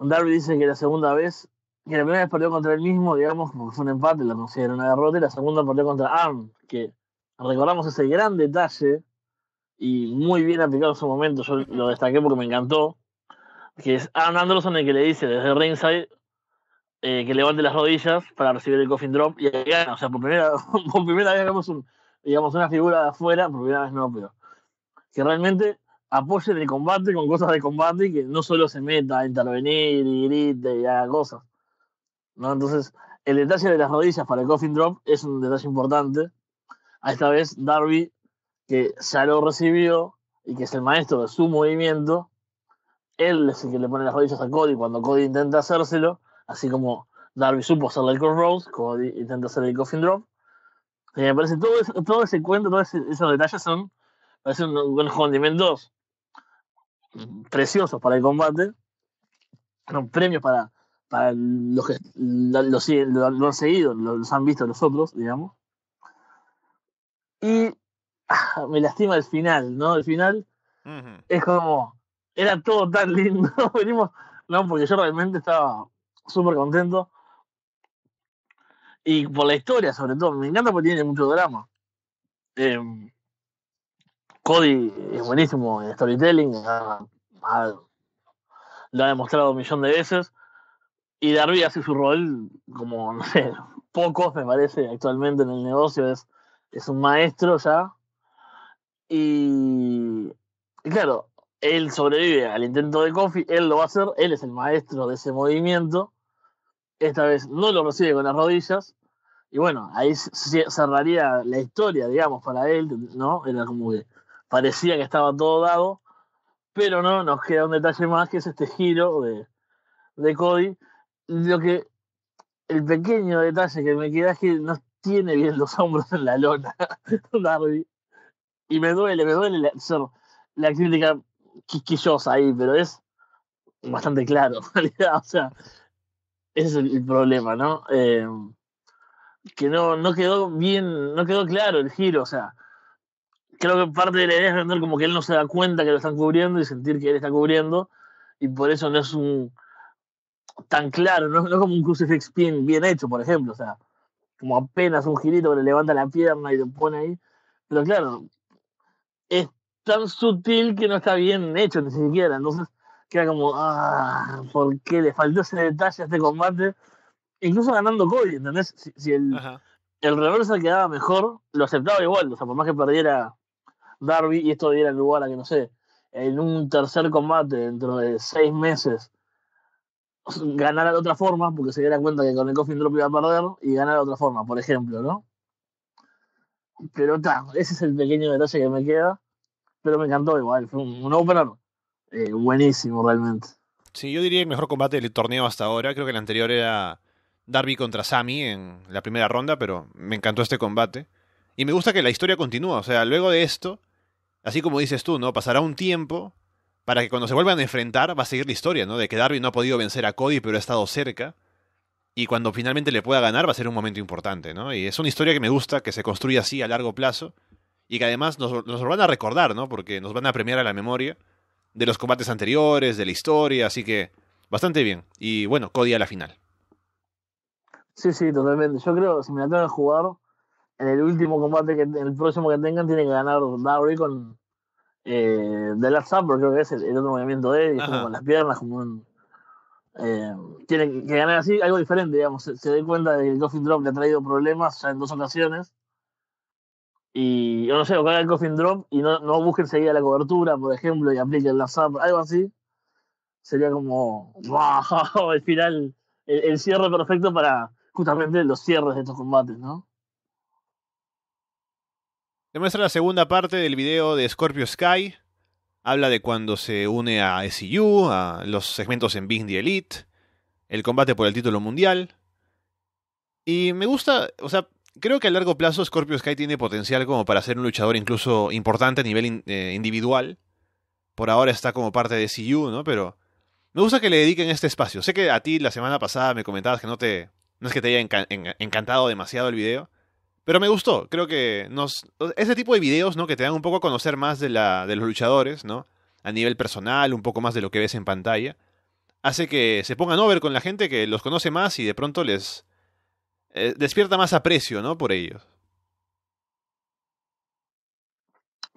Darby dice que la segunda vez, que la primera vez perdió contra él mismo, digamos, porque fue un empate, la considera una derrota, y la segunda perdió contra Arm, que recordamos ese gran detalle y muy bien aplicado en su momento, yo lo destaqué porque me encantó, que es Arn Anderson el que le dice desde ringside eh, que levante las rodillas para recibir el coffin drop y gana, o sea, por primera, por primera vez vemos digamos, una figura de afuera, por primera vez no, pero que realmente apoye el combate con cosas de combate y que no solo se meta a intervenir y grite y haga cosas. ¿no? Entonces, el detalle de las rodillas para el Coffin Drop es un detalle importante. A esta vez, Darby, que ya lo recibió y que es el maestro de su movimiento, él es el que le pone las rodillas a Cody cuando Cody intenta hacérselo, así como Darby supo hacerle el Crossroads, Cody intenta hacer el Coffin Drop. Y eh, me parece todo, ese, todo ese cuento, todos esos detalles son, un unos condimentos preciosos para el combate, fueron premios para, para los que lo, han seguido, los han visto nosotros, digamos. Y ah, me lastima el final, ¿no? El final es como, era todo tan lindo, venimos, no, porque yo realmente estaba súper contento. Y por la historia, sobre todo, me encanta porque tiene mucho drama. Em, Cody es buenísimo en storytelling, lo ha demostrado un millón de veces. Y Darby hace su rol como, no sé, pocos me parece actualmente en el negocio, es, es un maestro ya. Y, y claro, él sobrevive al intento de Kofi, él lo va a hacer, él es el maestro de ese movimiento. Esta vez no lo recibe con las rodillas, y bueno, ahí cerraría la historia, digamos, para él, ¿no? Era como que parecía que estaba todo dado, pero no, nos queda un detalle más que es este giro de, de Cody. Lo que, el pequeño detalle que me queda es que no tiene bien los hombros en la lona, Y me duele, me duele la, la crítica quisquillosa ahí, pero es bastante claro, en realidad. O sea, ese es el, problema, ¿no? Eh, que no, no quedó bien, no quedó claro el giro, o sea, creo que parte de la idea es vender como que él no se da cuenta que lo están cubriendo y sentir que él está cubriendo, y por eso no es un tan claro, no, es como un crucifix bien, bien hecho, por ejemplo, o sea, como apenas un girito que le levanta la pierna y lo pone ahí, pero claro, es tan sutil que no está bien hecho ni siquiera, entonces queda como, ah, ¿por qué le faltó ese detalle a este combate? Incluso ganando Cody, ¿entendés? Si, el, el reversa quedaba mejor, lo aceptaba igual, o sea, por más que perdiera Darby y esto diera lugar a que, no sé, en un tercer combate dentro de seis meses ganara de otra forma, porque se diera cuenta que con el Coffin Drop iba a perder y ganara de otra forma, por ejemplo, ¿no? Pero está ese es el pequeño detalle que me queda, pero me encantó igual, fue un, opener eh, buenísimo realmente. Sí, yo diría el mejor combate del torneo hasta ahora, creo que el anterior era Darby contra Sammy en la primera ronda, pero me encantó este combate. Y me gusta que la historia continúa, o sea, luego de esto así como dices tú, ¿no? Pasará un tiempo para que cuando se vuelvan a enfrentar va a seguir la historia, ¿no? De que Darby no ha podido vencer a Cody, pero ha estado cerca. Y cuando finalmente le pueda ganar va a ser un momento importante, ¿no? Y es una historia que me gusta, que se construye así a largo plazo y que además nos, lo van a recordar, ¿no? Porque nos van a premiar a la memoria de los combates anteriores, de la historia, así que bastante bien. Y bueno, Cody a la final. Sí, sí, totalmente. Yo creo si me la tengo jugar, en el último combate, que en el próximo que tengan, tiene que ganar Dowry con eh, The Last porque creo que es el, otro movimiento de él, con las piernas, como un. Eh, tiene que ganar así algo diferente, digamos. Se, se cuenta de que Coffin Drop le ha traído problemas ya en dos ocasiones. Y yo no sé, o que el Coffin Drop y no, no seguir a la cobertura, por ejemplo, y apliquen Last Supper, algo así. Sería como, wow, el final, el cierre perfecto para justamente los cierres de estos combates, ¿no? Demuestra la segunda parte del video de Scorpio Sky. Habla de cuando se une a SEU, a los segmentos en Big The Elite, el combate por el título mundial. Y me gusta, o sea, creo que a largo plazo Scorpio Sky tiene potencial como para ser un luchador incluso importante a nivel eh, individual. Por ahora está como parte de S.E.U., ¿no? Pero me gusta que le dediquen este espacio. Sé que a ti la semana pasada me comentabas que no te no es que te haya encantado demasiado el video, pero me gustó, creo que nos, ese tipo de videos, ¿no? Que te dan un poco a conocer más de, la, de los luchadores, ¿no? A nivel personal, un poco más de lo que ves en pantalla, hace que se pongan over con la gente que los conoce más y de pronto les eh, despierta más aprecio, ¿no? Por ellos.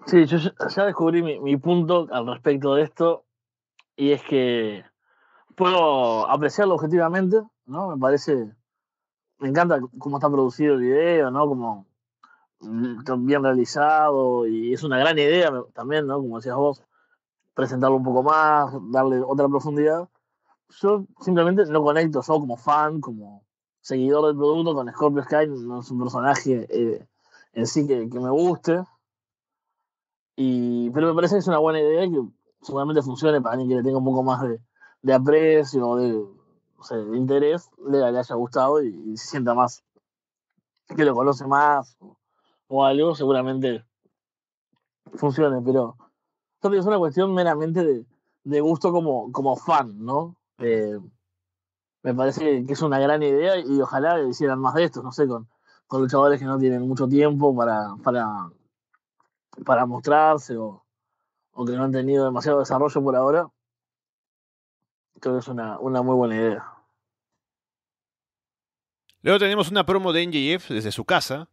Sí, yo ya descubrí mi, mi punto al respecto de esto y es que puedo apreciarlo objetivamente, ¿no? Me parece me encanta cómo está producido el video, ¿no? Como mm, bien realizado y es una gran idea también, ¿no? Como decías vos, presentarlo un poco más, darle otra profundidad. Yo simplemente no conecto, yo como fan, como seguidor del producto, con Scorpio Sky, no es un personaje eh, en sí que, me guste. Y, pero me parece que es una buena idea que seguramente funcione para alguien que le tenga un poco más de aprecio, de, interés le, le, haya gustado y, sienta más que lo conoce más o, algo, seguramente funcione, pero esto es una cuestión meramente de, gusto como, como fan, ¿no? Eh, me parece que es una gran idea y ojalá hicieran más de estos no sé, con, con luchadores que no tienen mucho tiempo para, para, para mostrarse o, o que no han tenido demasiado desarrollo por ahora. Creo que es una, una muy buena idea. Luego tenemos una promo de NJF desde su casa.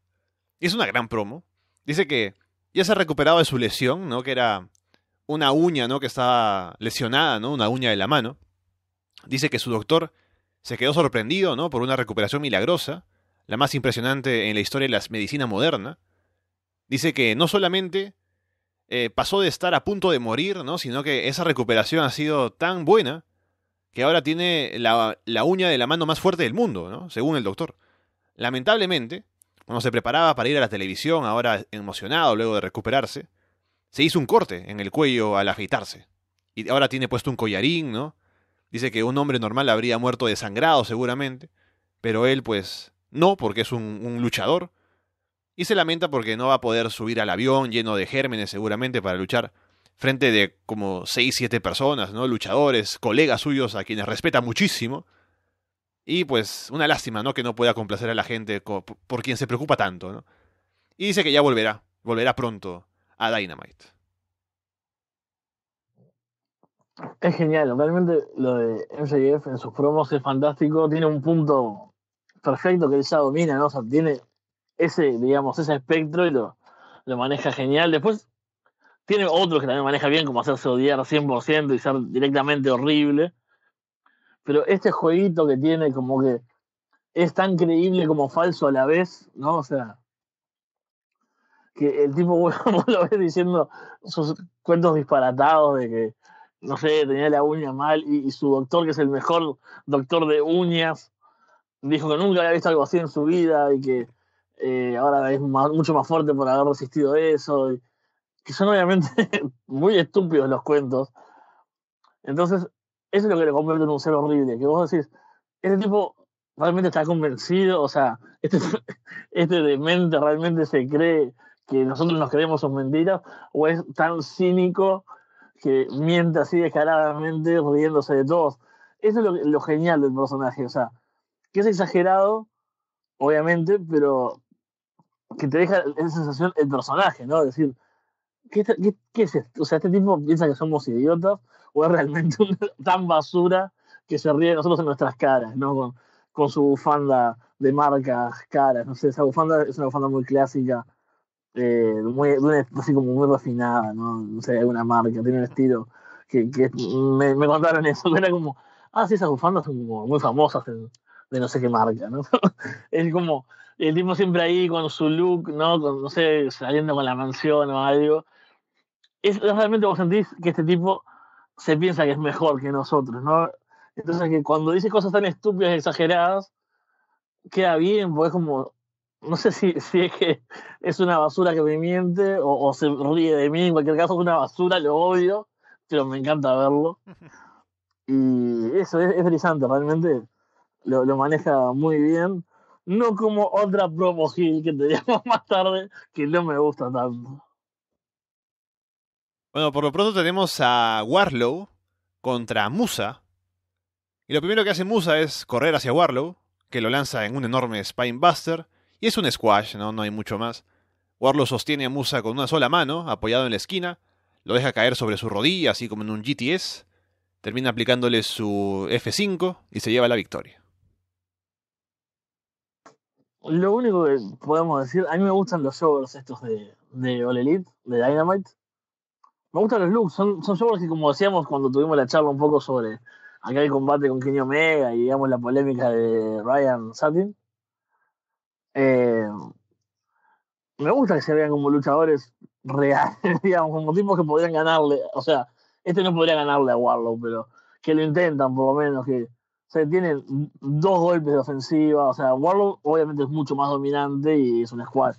Es una gran promo. Dice que ya se ha recuperado de su lesión, ¿no? Que era una uña, ¿no? Que estaba lesionada, ¿no? Una uña de la mano. Dice que su doctor se quedó sorprendido, ¿no? Por una recuperación milagrosa, la más impresionante en la historia de la medicina moderna. Dice que no solamente eh, pasó de estar a punto de morir, Sino que esa recuperación ha sido tan buena que ahora tiene la, uña de la mano más fuerte del mundo, ¿no? según el doctor. Lamentablemente, cuando se preparaba para ir a la televisión, ahora emocionado luego de recuperarse, se hizo un corte en el cuello al afeitarse. Y ahora tiene puesto un collarín, ¿no? Dice que un hombre normal habría muerto desangrado seguramente, pero él pues no, porque es un luchador. Y se lamenta porque no va a poder subir al avión lleno de gérmenes seguramente para luchar frente de como 6, 7 personas, ¿no? Luchadores, colegas suyos a quienes respeta muchísimo. Y pues una lástima, ¿no? Que no pueda complacer a la gente por quien se preocupa tanto, ¿no? Y dice que ya volverá, volverá pronto a Dynamite. Es genial, realmente lo de MJF en sus promos es fantástico, tiene un punto perfecto que él ya domina, ¿no? O tiene ese, digamos, ese espectro y lo, lo maneja genial. Después tiene otros que también maneja bien, como hacerse odiar 100% y ser directamente horrible. Pero este jueguito que tiene, como que es tan creíble como falso a la vez, ¿no? O sea, que el tipo, bueno, lo ves diciendo sus cuentos disparatados de que, no sé, tenía la uña mal y, su doctor, que es el mejor doctor de uñas, dijo que nunca había visto algo así en su vida y que eh, ahora es mucho más fuerte por haber resistido eso. Y, que son obviamente muy estúpidos los cuentos. Entonces, eso es lo que le convierte en un ser horrible, que vos decís, este tipo realmente está convencido, o sea, este, este demente realmente se cree que nosotros nos creemos sus mentiras, o es tan cínico que miente así descaradamente riéndose de todos. Eso es lo, lo genial del personaje, o sea, que es exagerado, obviamente, pero que te deja esa sensación el personaje, ¿no? Es decir, ¿qué, es esto? O sea, ¿este tipo piensa que somos idiotas o es realmente tan basura que se ríe de nosotros en nuestras caras, ¿no? Con, su bufanda de marcas caras, no sé, esa bufanda es una bufanda muy clásica, eh, muy, así como muy refinada, ¿no? No sé, una marca, tiene un estilo que, me, me, contaron eso, era como, ah, sí, esas bufandas son como muy famosas de no sé qué marca, ¿no? es como, el tipo siempre ahí con su look, ¿no? Con, no sé, saliendo con la mansión o algo. Es, realmente vos sentís que este tipo se piensa que es mejor que nosotros, ¿no? Entonces que cuando dice cosas tan estúpidas y exageradas, queda bien, porque es como, no sé si, si es que es una basura que me miente o, o se ríe de mí, en cualquier caso es una basura, lo odio, pero me encanta verlo. Y eso es, es brillante, realmente lo maneja muy bien no como otra promo Gil que te más tarde, que no me gusta tanto. Bueno, por lo pronto tenemos a Warlow contra Musa. Y lo primero que hace Musa es correr hacia Warlow, que lo lanza en un enorme Spinebuster. Y es un squash, ¿no? No hay mucho más. Warlow sostiene a Musa con una sola mano, apoyado en la esquina. Lo deja caer sobre su rodilla, así como en un GTS. Termina aplicándole su F5 y se lleva la victoria. Lo único que podemos decir, a mí me gustan los shows estos de, de All Elite, de Dynamite. Me gustan los looks, son, son que como decíamos cuando tuvimos la charla un poco sobre acá el combate con Kenny Omega y digamos la polémica de Ryan Satin. Eh, me gusta que se vean como luchadores reales, digamos, como tipos que podrían ganarle. O sea, este no podría ganarle a Warlock, pero que lo intentan por lo menos, que, sea, tiene dos golpes de ofensiva. O sea, Warlock obviamente es mucho más dominante y es un squad.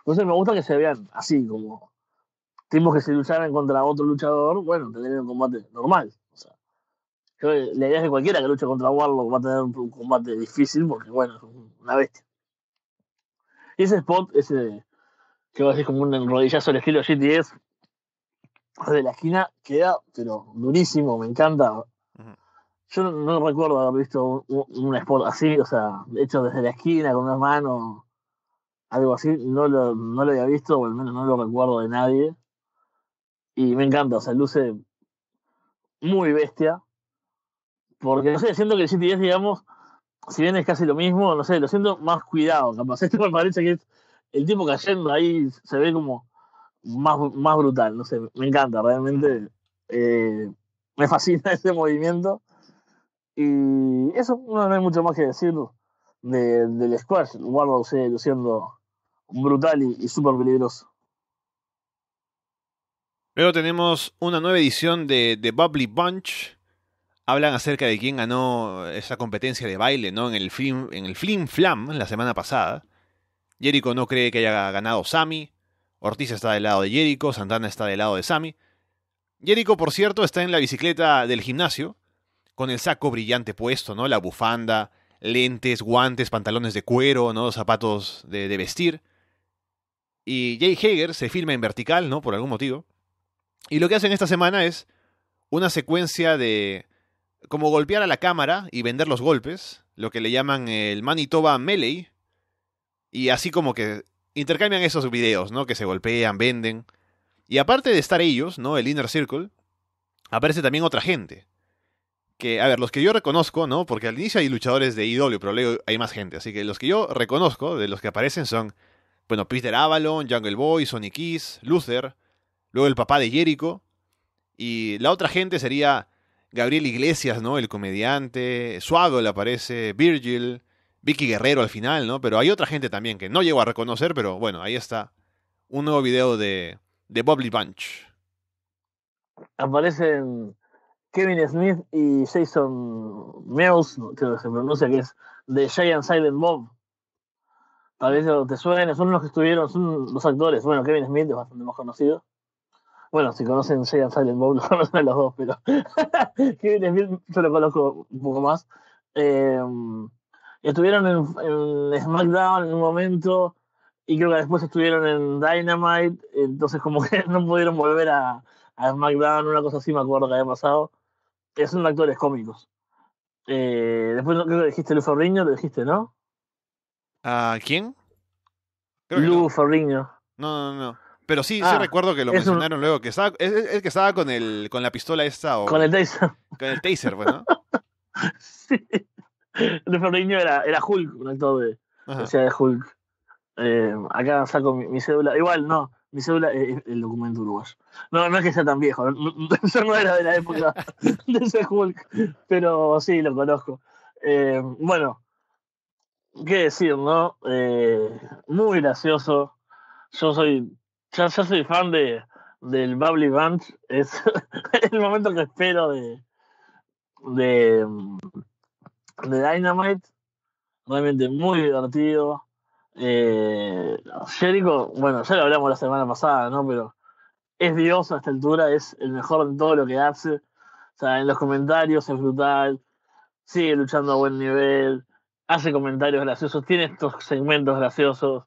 Entonces me gusta que se vean así, como tipos que si lucharan contra otro luchador, bueno, tendrían un combate normal. O sea, la idea es que cualquiera que luche contra Warlock va a tener un, combate difícil porque, bueno, es una bestia. Y ese spot, ese que va a ser como un rodillazo al estilo GTS, de la esquina, queda, pero durísimo, me encanta. Yo no, recuerdo haber visto un, Sport así, o sea, hecho desde la esquina con unas manos, algo así. No lo, no lo había visto, o al menos no lo recuerdo de nadie. Y me encanta, o sea, luce muy bestia. Porque, no sé, siento que el GTS, digamos, si bien es casi lo mismo, no sé, lo siento más cuidado. Capaz, este me parece que es el tipo cayendo ahí se ve como más, más brutal, no sé, me encanta, realmente eh, me fascina este movimiento. Y eso no, hay mucho más que decir del squash. Warlock sigue siendo brutal y, súper peligroso. Luego tenemos una nueva edición de The Bubbly Bunch. Hablan acerca de quién ganó esa competencia de baile ¿no? en, el en el Flim Flam la semana pasada. Jericho no cree que haya ganado Sammy. Ortiz está del lado de Jericho. Santana está del lado de Sammy. Jericho, por cierto, está en la bicicleta del gimnasio con el saco brillante puesto, ¿no? La bufanda, lentes, guantes, pantalones de cuero, ¿no? Zapatos de, vestir. Y Jay Hager se filma en vertical, ¿no? Por algún motivo. Y lo que hacen esta semana es una secuencia de como golpear a la cámara y vender los golpes, lo que le llaman el Manitoba Melee. Y así como que intercambian esos videos, ¿no? Que se golpean, venden. Y aparte de estar ellos, ¿no? El Inner Circle, aparece también otra gente que, a ver, los que yo reconozco, ¿no? Porque al inicio hay luchadores de IW, pero luego hay más gente. Así que los que yo reconozco, de los que aparecen, son, bueno, Peter Avalon, Jungle Boy, Sonic Kiss, Luther, luego el papá de Jericho. Y la otra gente sería Gabriel Iglesias, ¿no? El comediante, le aparece, Virgil, Vicky Guerrero al final, ¿no? Pero hay otra gente también que no llego a reconocer, pero bueno, ahí está. Un nuevo video de, de Bunch. Aparecen Kevin Smith y Jason Mills creo que se pronuncia, que es de Giant Silent Bob. Tal vez te suenen, son los que estuvieron, son los actores. Bueno, Kevin Smith es bastante más conocido. Bueno, si conocen and Silent Bob, lo conocen a los dos, pero Kevin Smith yo lo conozco un poco más. Em, estuvieron en, SmackDown en un momento y creo que después estuvieron en Dynamite, entonces como que no pudieron volver a, a SmackDown, una cosa así me acuerdo que había pasado son actores cómicos. Eh, después creo que dijiste Lu Riño lo dijiste, ¿no? ¿A quién? Creo Lu no. No, no, no. Pero sí, sí ah, recuerdo que lo mencionaron luego, que estaba, es, que estaba con el con la pistola esa o con el taser. Con el taser, bueno pues, ¿no? sí. Lu era, era Hulk, un actor de, o sea, de Hulk. Eh, acá saco mi, cédula. Igual, no. Mi cédula es eh, eh, el documento uruguayo. No, no es que sea tan viejo. yo no era de la época de ese Hulk. Pero sí, lo conozco. Eh, bueno, qué decir, ¿no? muy gracioso. Yo soy. Ya, soy fan de, del Bubbly Bunch. Es el momento que espero de. de mm, Dynamite. Realmente muy divertido. Eh, Jericho, bueno, ya lo hablamos la semana pasada, ¿no? Pero es Dios a esta altura, es el mejor de todo lo que hace. O sea, en los comentarios es brutal, sigue luchando a buen nivel, hace comentarios graciosos, tiene estos segmentos graciosos,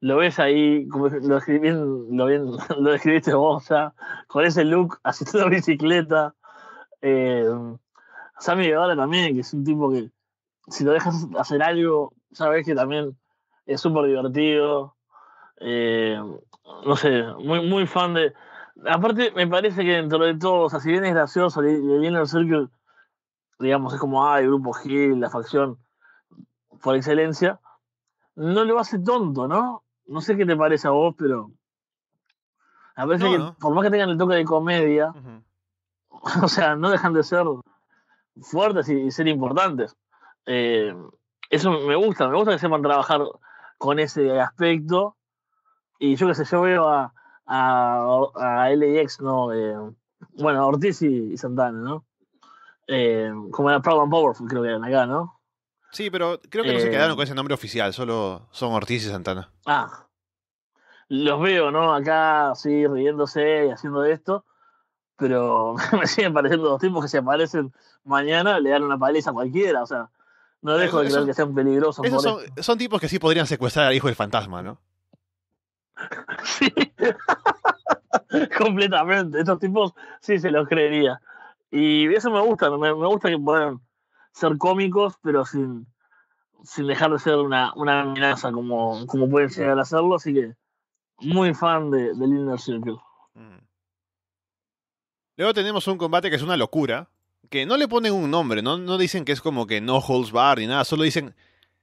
lo ves ahí, como lo, bien, lo, lo describiste vos ya, con ese look, así a bicicleta. Eh, Sammy Guevara también, que es un tipo que si lo dejas hacer algo, sabes que también es súper divertido. Eh, no sé, muy, muy fan de. Aparte, me parece que dentro de todo, o sea, si bien es gracioso, y viene al que digamos, es como, ah, el grupo Gil, la facción por excelencia, no lo hace tonto, ¿no? No sé qué te parece a vos, pero. Me parece que, por más que tengan el toque de comedia, o sea, no dejan de ser fuertes y, ser importantes. Eh, eso me gusta, me gusta que sepan trabajar con ese aspecto. Y yo qué sé, yo veo a, a, a LAX, ¿no? Eh, bueno, Ortiz y, Santana, ¿no? Eh, como era Proud and Powerful, creo que eran acá, ¿no? Sí, pero creo que no se eh, quedaron con ese nombre oficial, solo son Ortiz y Santana. Ah. Los veo, ¿no? Acá así riéndose y haciendo esto, pero me siguen pareciendo dos tipos que se aparecen mañana, le dan una paliza a cualquiera, o sea, no dejo de creer que sean peligrosos. son, tipos que sí podrían secuestrar al hijo del fantasma, ¿no? sí. Completamente. Estos tipos sí se los creería. Y eso me gusta. Me, gusta que puedan ser cómicos, pero sin, sin dejar de ser una, amenaza como, como pueden llegar a hacerlo. Así que muy fan de, de Inner Circle. Mm. Luego tenemos un combate que es una locura, que no le ponen un nombre, no, no dicen que es como que no holds bar ni nada, solo dicen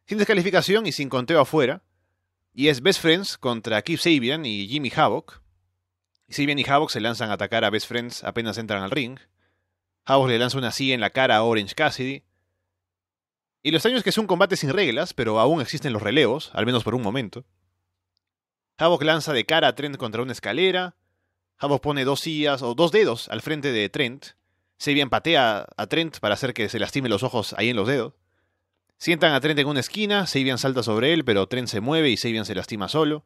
sin descalificación y sin conteo afuera. Y es Best Friends contra Keith Sabian y Jimmy Havoc. Sabian y Havoc se lanzan a atacar a Best Friends apenas entran al ring. Havoc le lanza una silla en la cara a Orange Cassidy. Y lo extraño es que es un combate sin reglas, pero aún existen los relevos, al menos por un momento. Havoc lanza de cara a Trent contra una escalera. Havoc pone dos sillas o dos dedos al frente de Trent si bien patea a Trent para hacer que se lastime los ojos ahí en los dedos. Sientan a Trent en una esquina, Sabian salta sobre él, pero Trent se mueve y Sabian se lastima solo.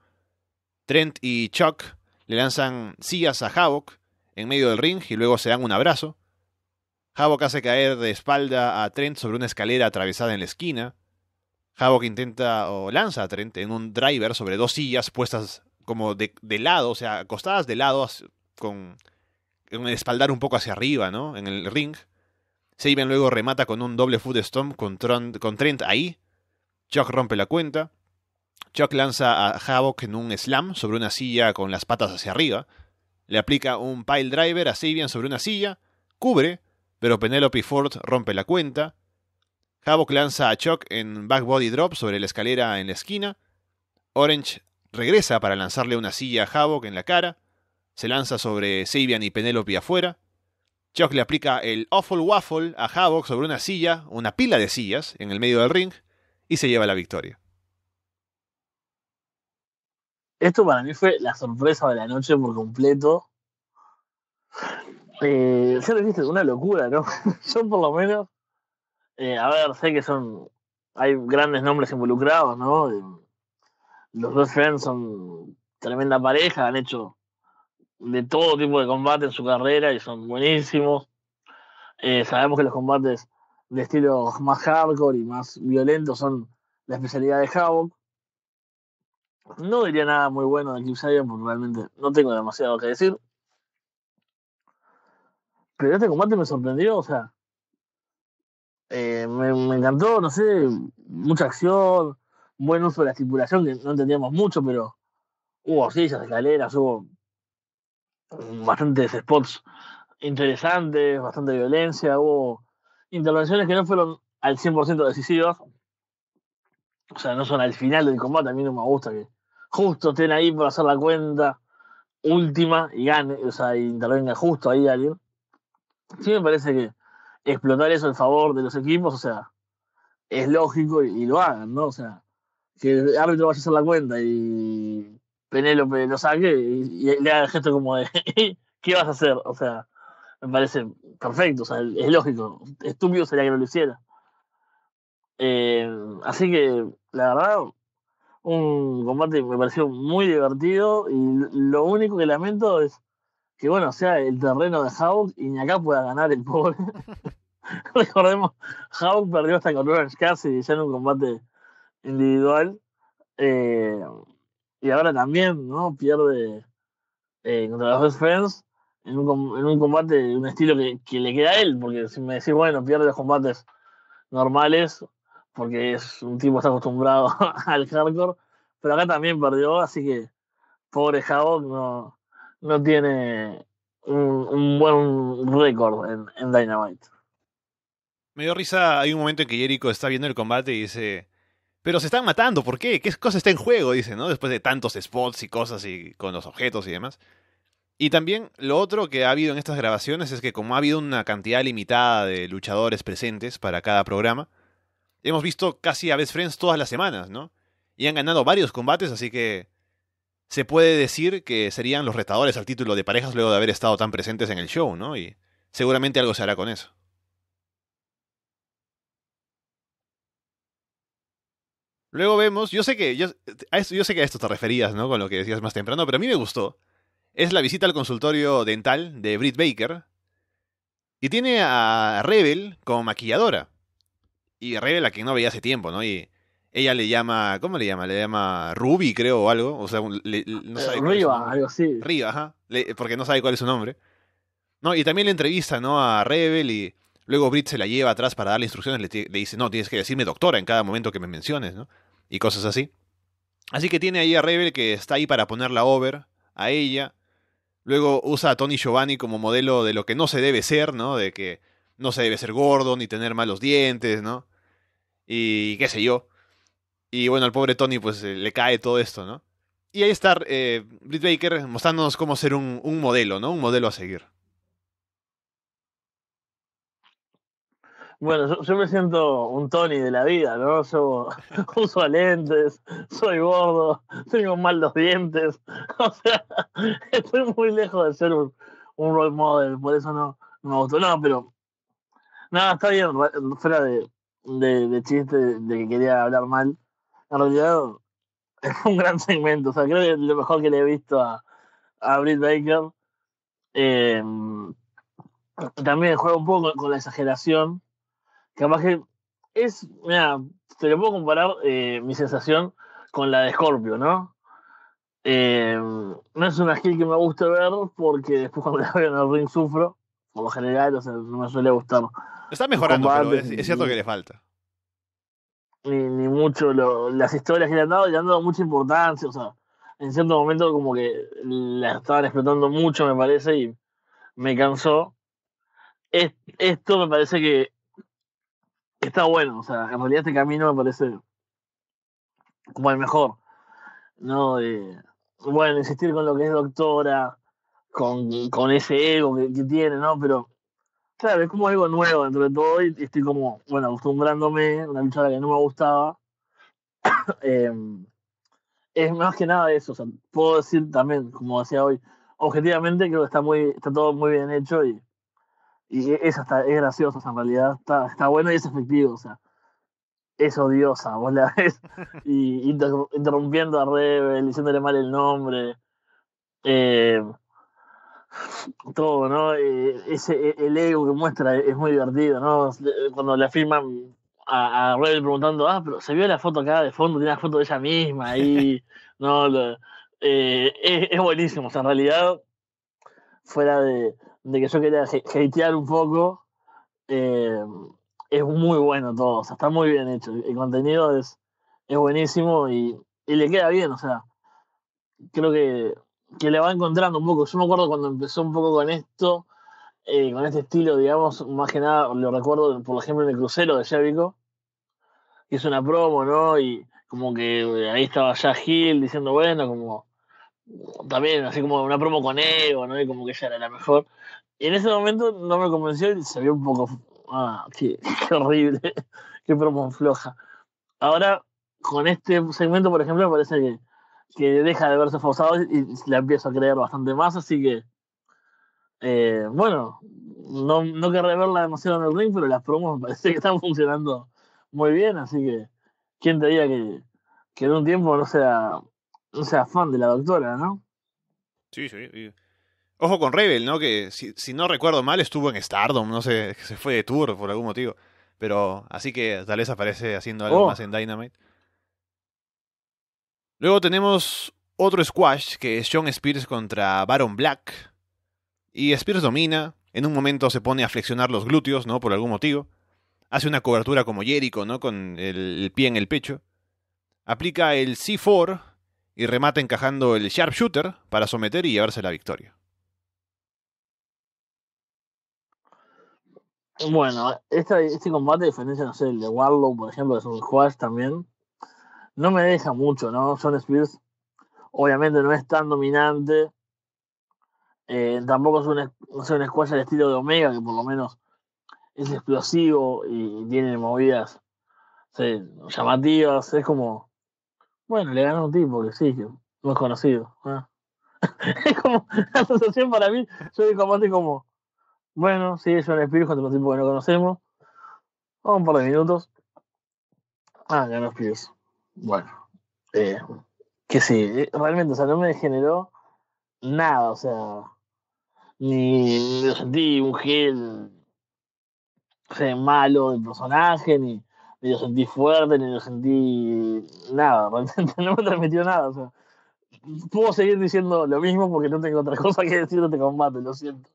Trent y Chuck le lanzan sillas a Havok en medio del ring y luego se dan un abrazo. Havok hace caer de espalda a Trent sobre una escalera atravesada en la esquina. Havok intenta o lanza a Trent en un driver sobre dos sillas puestas como de, de lado, o sea, acostadas de lado con en espaldar un poco hacia arriba, ¿no? En el ring. Sabian luego remata con un doble foot stomp con, con, Trent ahí. Chuck rompe la cuenta. Chuck lanza a Havoc en un slam sobre una silla con las patas hacia arriba. Le aplica un pile driver a Sabian sobre una silla. Cubre, pero Penelope Ford rompe la cuenta. Havoc lanza a Chuck en back body drop sobre la escalera en la esquina. Orange regresa para lanzarle una silla a Havoc en la cara se lanza sobre Sabian y Penelope afuera. Chuck le aplica el Awful Waffle a Havoc sobre una silla, una pila de sillas, en el medio del ring, y se lleva la victoria. Esto para mí fue la sorpresa de la noche por completo. Se eh, ya lo una locura, ¿no? Yo por lo menos, eh, a ver, sé que son, hay grandes nombres involucrados, ¿no? Eh, los dos Friends son tremenda pareja, han hecho de todo tipo de combate en su carrera y son buenísimos. Eh, sabemos que los combates de estilo más hardcore y más violento son la especialidad de Havoc. No diría nada muy bueno de Clip porque realmente no tengo demasiado que decir. Pero este combate me sorprendió, o sea, eh, me, me, encantó, no sé, mucha acción, buen uso de la estipulación, que no entendíamos mucho, pero hubo sillas, escaleras, hubo bastantes spots interesantes, bastante violencia, hubo intervenciones que no fueron al 100% decisivas, o sea, no son al final del combate, a mí no me gusta que justo estén ahí para hacer la cuenta última y gane, o sea, intervenga justo ahí alguien. Sí me parece que explotar eso en favor de los equipos, o sea, es lógico y, y lo hagan, ¿no? O sea, que el árbitro vaya a hacer la cuenta y Penélope lo saque y, le haga el gesto como de, ¿qué vas a hacer? O sea, me parece perfecto, o sea, es lógico. Estúpido sería que no lo hiciera. Eh, así que, la verdad, un combate me pareció muy divertido y lo único que lamento es que, bueno, sea el terreno de Hawk y ni acá pueda ganar el pobre. Recordemos, Hawk perdió hasta con Orange y ya en un combate individual. Eh, y ahora también, ¿no? Pierde eh, contra los Best Friends en un, en un combate de un estilo que, que, le queda a él, porque si me decís, bueno, pierde los combates normales, porque es un tipo que está acostumbrado al hardcore, pero acá también perdió, así que pobre Havoc no, no tiene un, buen récord en, en Dynamite. Me dio risa, hay un momento en que Jericho está viendo el combate y dice, pero se están matando, ¿por qué? ¿Qué cosa está en juego? Dice, ¿no? Después de tantos spots y cosas y con los objetos y demás. Y también lo otro que ha habido en estas grabaciones es que como ha habido una cantidad limitada de luchadores presentes para cada programa, hemos visto casi a Best Friends todas las semanas, ¿no? Y han ganado varios combates, así que se puede decir que serían los retadores al título de parejas luego de haber estado tan presentes en el show, ¿no? Y seguramente algo se hará con eso. Luego vemos, yo sé que yo, a esto, yo sé que a esto te referías, ¿no? Con lo que decías más temprano, pero a mí me gustó. Es la visita al consultorio dental de Britt Baker. Y tiene a Rebel como maquilladora. Y Rebel a quien no veía hace tiempo, ¿no? Y ella le llama, ¿cómo le llama? Le llama Ruby, creo, o algo. O sea, no Riva, algo así. Riva, ajá. porque no sabe cuál es su nombre. No, y también le entrevista, ¿no? A Rebel y luego Brit se la lleva atrás para darle instrucciones. le dice, no, tienes que decirme doctora en cada momento que me menciones, ¿no? y cosas así. Así que tiene ahí a Rebel que está ahí para poner la over a ella. Luego usa a Tony Giovanni como modelo de lo que no se debe ser, ¿no? De que no se debe ser gordo ni tener malos dientes, ¿no? Y qué sé yo. Y bueno, al pobre Tony pues eh, le cae todo esto, ¿no? Y ahí está eh, Britt Baker mostrándonos cómo ser un, un modelo, ¿no? Un modelo a seguir. Bueno, yo, me siento un Tony de la vida, ¿no? Yo uso lentes, soy gordo, tengo mal los dientes. O sea, estoy muy lejos de ser un, role model, por eso no, me gustó. No, pero. Nada, está bien, fuera de, chiste de que quería hablar mal. En realidad, es un gran segmento. O sea, creo que lo mejor que le he visto a, a Britt Baker. Eh, también juega un poco con la exageración Capaz que es, mira, te lo puedo comparar eh, mi sensación con la de Scorpio, ¿no? Eh, no es una skill que me guste ver porque después cuando la veo en el ring sufro, por lo general, o sea, no me suele gustar. Está mejorando, pero es, cierto que le falta. Ni, mucho las historias que le han dado, le han dado mucha importancia, o sea, en cierto momento como que la estaban explotando mucho, me parece, y me cansó. esto me parece que está bueno, o sea, en realidad este camino me parece como el mejor, ¿no? De, bueno, insistir con lo que es doctora, con, con ese ego que, tiene, ¿no? Pero, claro, es como algo nuevo dentro de todo y estoy como, bueno, acostumbrándome, una luchada que no me gustaba. Em, es más que nada eso, o sea, puedo decir también, como decía hoy, objetivamente creo que está, muy, está todo muy bien hecho y y eso está, es gracioso, en realidad está, está bueno y es efectivo, o sea. Es odiosa, vos la ves. Y interrumpiendo a Rebel, diciéndole mal el nombre. Eh, todo, ¿no? Eh, e, el ego que muestra es muy divertido, ¿no? Cuando le afirman a, Rebel preguntando, ah, pero se vio la foto acá de fondo, tiene la foto de ella misma ahí, ¿no? Eh, es, es, buenísimo, o sea, en realidad, fuera de, de que yo quería hatear un poco, eh, es muy bueno todo, está muy bien hecho. El contenido es, es buenísimo y, le queda bien, o sea, creo que, le va encontrando un poco. Yo me acuerdo cuando empezó un poco con esto, eh, con este estilo, digamos, más que nada lo recuerdo, por ejemplo, en el crucero de que es una promo, ¿no? Y como que eh, ahí estaba ya Gil diciendo, bueno, como también así como una promo con Evo, ¿no? Y como que ella era la mejor. Y en ese momento no me convenció y se vio un poco, ah, qué, qué horrible, qué promo floja. Ahora, con este segmento, por ejemplo, me parece que, que deja de verse forzado y la empiezo a creer bastante más, así que, eh, bueno, no, no querré verla demasiado en el ring, pero las promos me parece que están funcionando muy bien, así que, ¿quién te diga que, que en un tiempo no sea o sea, fan de la doctora, ¿no? Sí, sí. Ojo con Rebel, ¿no? Que si, no recuerdo mal estuvo en Stardom, no sé, se fue de tour por algún motivo. Pero así que tal vez aparece haciendo algo oh. más en Dynamite. Luego tenemos otro squash que es Sean Spears contra Baron Black. Y Spears domina, en un momento se pone a flexionar los glúteos, ¿no? Por algún motivo. Hace una cobertura como Jericho, ¿no? Con el pie en el pecho. Aplica el C4, y remata encajando el sharpshooter para someter y llevarse la victoria. Bueno, este, combate, a diferencia, no sé, el de Warlow, por ejemplo, de un squash también, no me deja mucho, ¿no? Son Spears, obviamente, no es tan dominante. Eh, tampoco es un, squash al estilo de Omega, que por lo menos es explosivo y tiene movidas llamativas. Es como bueno, le ganó un tipo que sí, que no es conocido. es como la asociación para mí. Yo digo como, como bueno, sí, yo le contra un tipo que no conocemos. Vamos un par de minutos. Ah, ganó Spears. Bueno, eh, que sí, eh, realmente, o sea, no me generó nada, o sea, ni, sentí un gel malo del personaje, ni, ni lo sentí fuerte, ni lo sentí nada, realmente no me transmitió nada. O sea, puedo seguir diciendo lo mismo porque no tengo otra cosa que decir, de este combate, lo siento.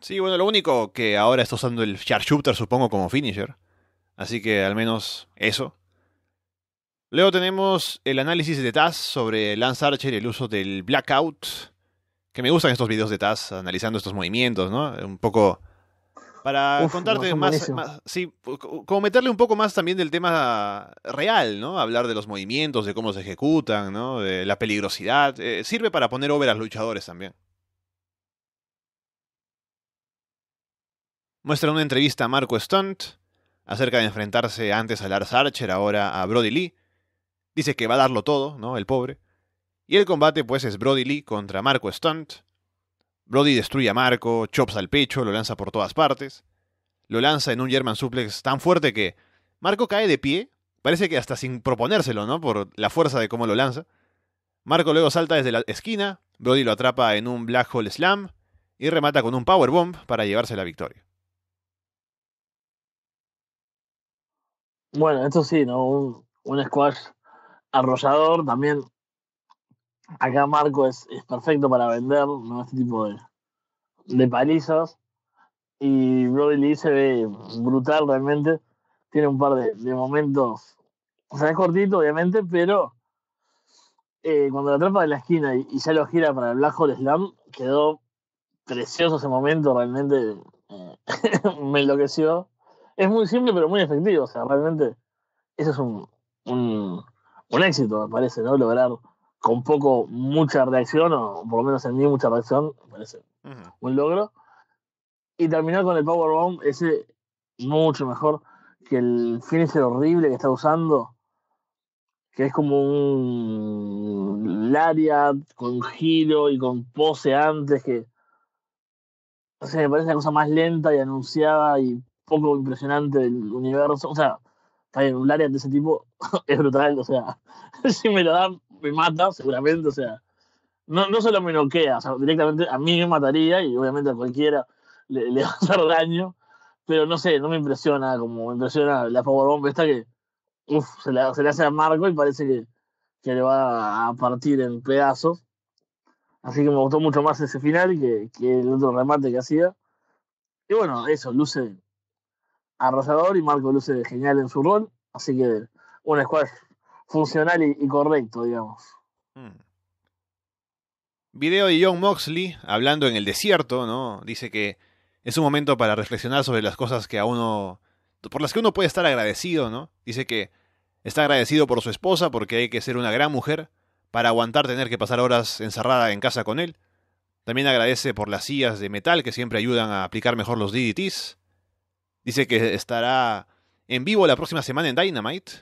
Sí, bueno, lo único que ahora está usando el Shooter, supongo, como finisher. Así que al menos eso. Luego tenemos el análisis de Taz sobre Lance Archer y el uso del Blackout. Que me gustan estos videos de Taz analizando estos movimientos, ¿no? Un poco para contarte más, sí, como meterle un poco más también del tema real, ¿no? Hablar de los movimientos, de cómo se ejecutan, ¿no? De la peligrosidad. Eh, sirve para poner over a los luchadores también. Muestra una entrevista a Marco Stunt acerca de enfrentarse antes a Lars Archer, ahora a Brody Lee. Dice que va a darlo todo, ¿no? El pobre. Y el combate, pues, es Brody Lee contra Marco Stunt. Brody destruye a Marco, chops al pecho, lo lanza por todas partes. Lo lanza en un German suplex tan fuerte que Marco cae de pie, parece que hasta sin proponérselo, ¿no? Por la fuerza de cómo lo lanza. Marco luego salta desde la esquina, Brody lo atrapa en un Black Hole Slam y remata con un Powerbomb para llevarse la victoria. Bueno, esto sí, ¿no? Un, un squash arrollador también acá Marco es, es perfecto para vender, ¿no? Este tipo de, de palizas. Y Brody Lee se ve brutal realmente. Tiene un par de, de momentos. O sea, es cortito, obviamente, pero eh, cuando la atrapa de la esquina y, ya lo gira para el Black Hole Slam, quedó precioso ese momento, realmente eh, me enloqueció. Es muy simple, pero muy efectivo. O sea, realmente, eso es un, un, un éxito, me parece, ¿no? Lograr con poco, mucha reacción, o por lo menos en mí mucha reacción, me parece un logro. Y terminar con el power bomb ese mucho mejor que el finisher horrible que está usando, que es como un Lariat con giro y con pose antes, que o sea, me parece la cosa más lenta y anunciada y poco impresionante del universo. O sea, está un Lariat de ese tipo es brutal, o sea, si me lo dan me mata, seguramente, o sea, no, no solo me noquea, o directamente a mí me mataría y obviamente a cualquiera le, va a hacer daño, pero no sé, no me impresiona como me impresiona la powerbomb esta que se, le hace a Marco y parece que, que le va a partir en pedazos. Así que me gustó mucho más ese final que, el otro remate que hacía. Y bueno, eso, luce arrasador y Marco luce genial en su rol. Así que un squash funcional y, correcto, digamos. Mm. Video de John Moxley hablando en el desierto, ¿no? Dice que es un momento para reflexionar sobre las cosas que a uno por las que uno puede estar agradecido, ¿no? Dice que está agradecido por su esposa porque hay que ser una gran mujer para aguantar tener que pasar horas encerrada en casa con él. También agradece por las sillas de metal que siempre ayudan a aplicar mejor los DDTs. Dice que estará en vivo la próxima semana en Dynamite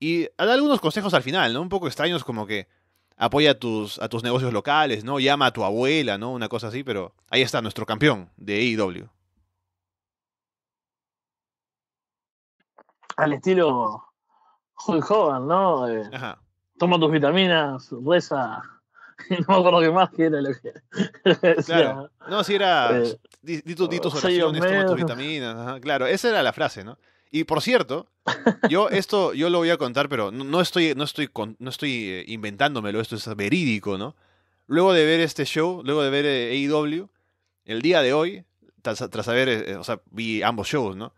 y da algunos consejos al final, ¿no? Un poco extraños como que apoya a tus, a tus negocios locales, ¿no? Llama a tu abuela, ¿no? Una cosa así, pero ahí está nuestro campeón de AEW. Al estilo Hulk Hogan, ¿no? Eh, toma tus vitaminas, reza. No me acuerdo qué más que era lo que. claro. No, si era. Eh, tus oraciones, toma tus vitaminas. Claro, esa era la frase, ¿no? Y por cierto, yo esto yo lo voy a contar, pero no estoy, no estoy, no estoy eh, inventándomelo, esto es verídico, ¿no? Luego de ver este show, luego de ver eh, AEW, el día de hoy, tras, haber, eh, o sea, vi ambos shows, ¿no?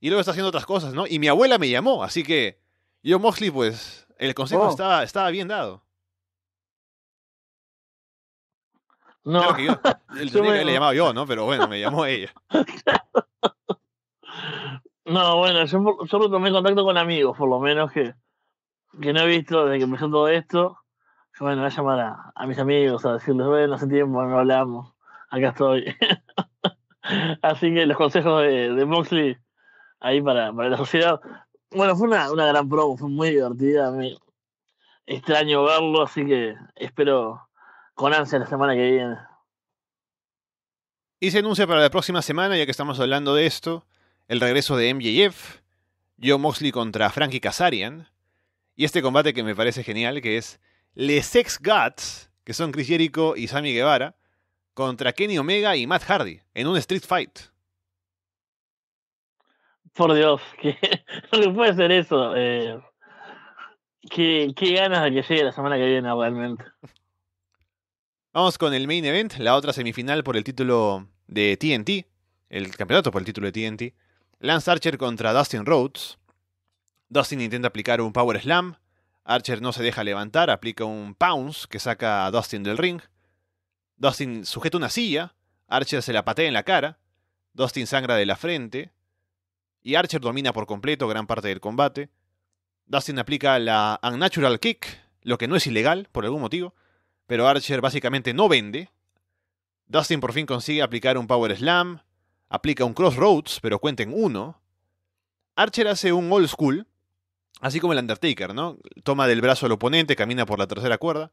Y luego está haciendo otras cosas, ¿no? Y mi abuela me llamó, así que yo, Mosley pues, el consejo oh. estaba, estaba bien dado. No. yo, el, yo me... le llamaba yo, ¿no? Pero bueno, me llamó ella. No, bueno, yo solo tomé contacto con amigos, por lo menos que, que no he visto desde que empezó todo esto. yo bueno, voy a llamar a, a mis amigos a decirles, bueno, hace tiempo no hablamos, acá estoy. Así que los consejos de, Moxley ahí para, para la sociedad. Bueno, fue una, una gran promo, fue muy divertida. extraño verlo, así que espero con ansia la semana que viene. Y se anuncia para la próxima semana, ya que estamos hablando de esto, el regreso de MJF, Joe Moxley contra Frankie Kazarian, y este combate que me parece genial, que es Les Ex Guts, que son Chris Jericho y Sammy Guevara, contra Kenny Omega y Matt Hardy, en un Street Fight. Por Dios, que puede ser eso. Eh. qué, qué ganas de que llegue la semana que viene realmente. Vamos con el main event, la otra semifinal por el título de TNT, el campeonato por el título de TNT Lance Archer contra Dustin Rhodes. Dustin intenta aplicar un Power Slam. Archer no se deja levantar, aplica un Pounce que saca a Dustin del ring. Dustin sujeta una silla. Archer se la patea en la cara. Dustin sangra de la frente. Y Archer domina por completo gran parte del combate. Dustin aplica la Unnatural Kick, lo que no es ilegal por algún motivo. Pero Archer básicamente no vende. Dustin por fin consigue aplicar un Power Slam aplica un Crossroads, pero cuenten uno. Archer hace un old school, así como el Undertaker, ¿no? Toma del brazo al oponente, camina por la tercera cuerda.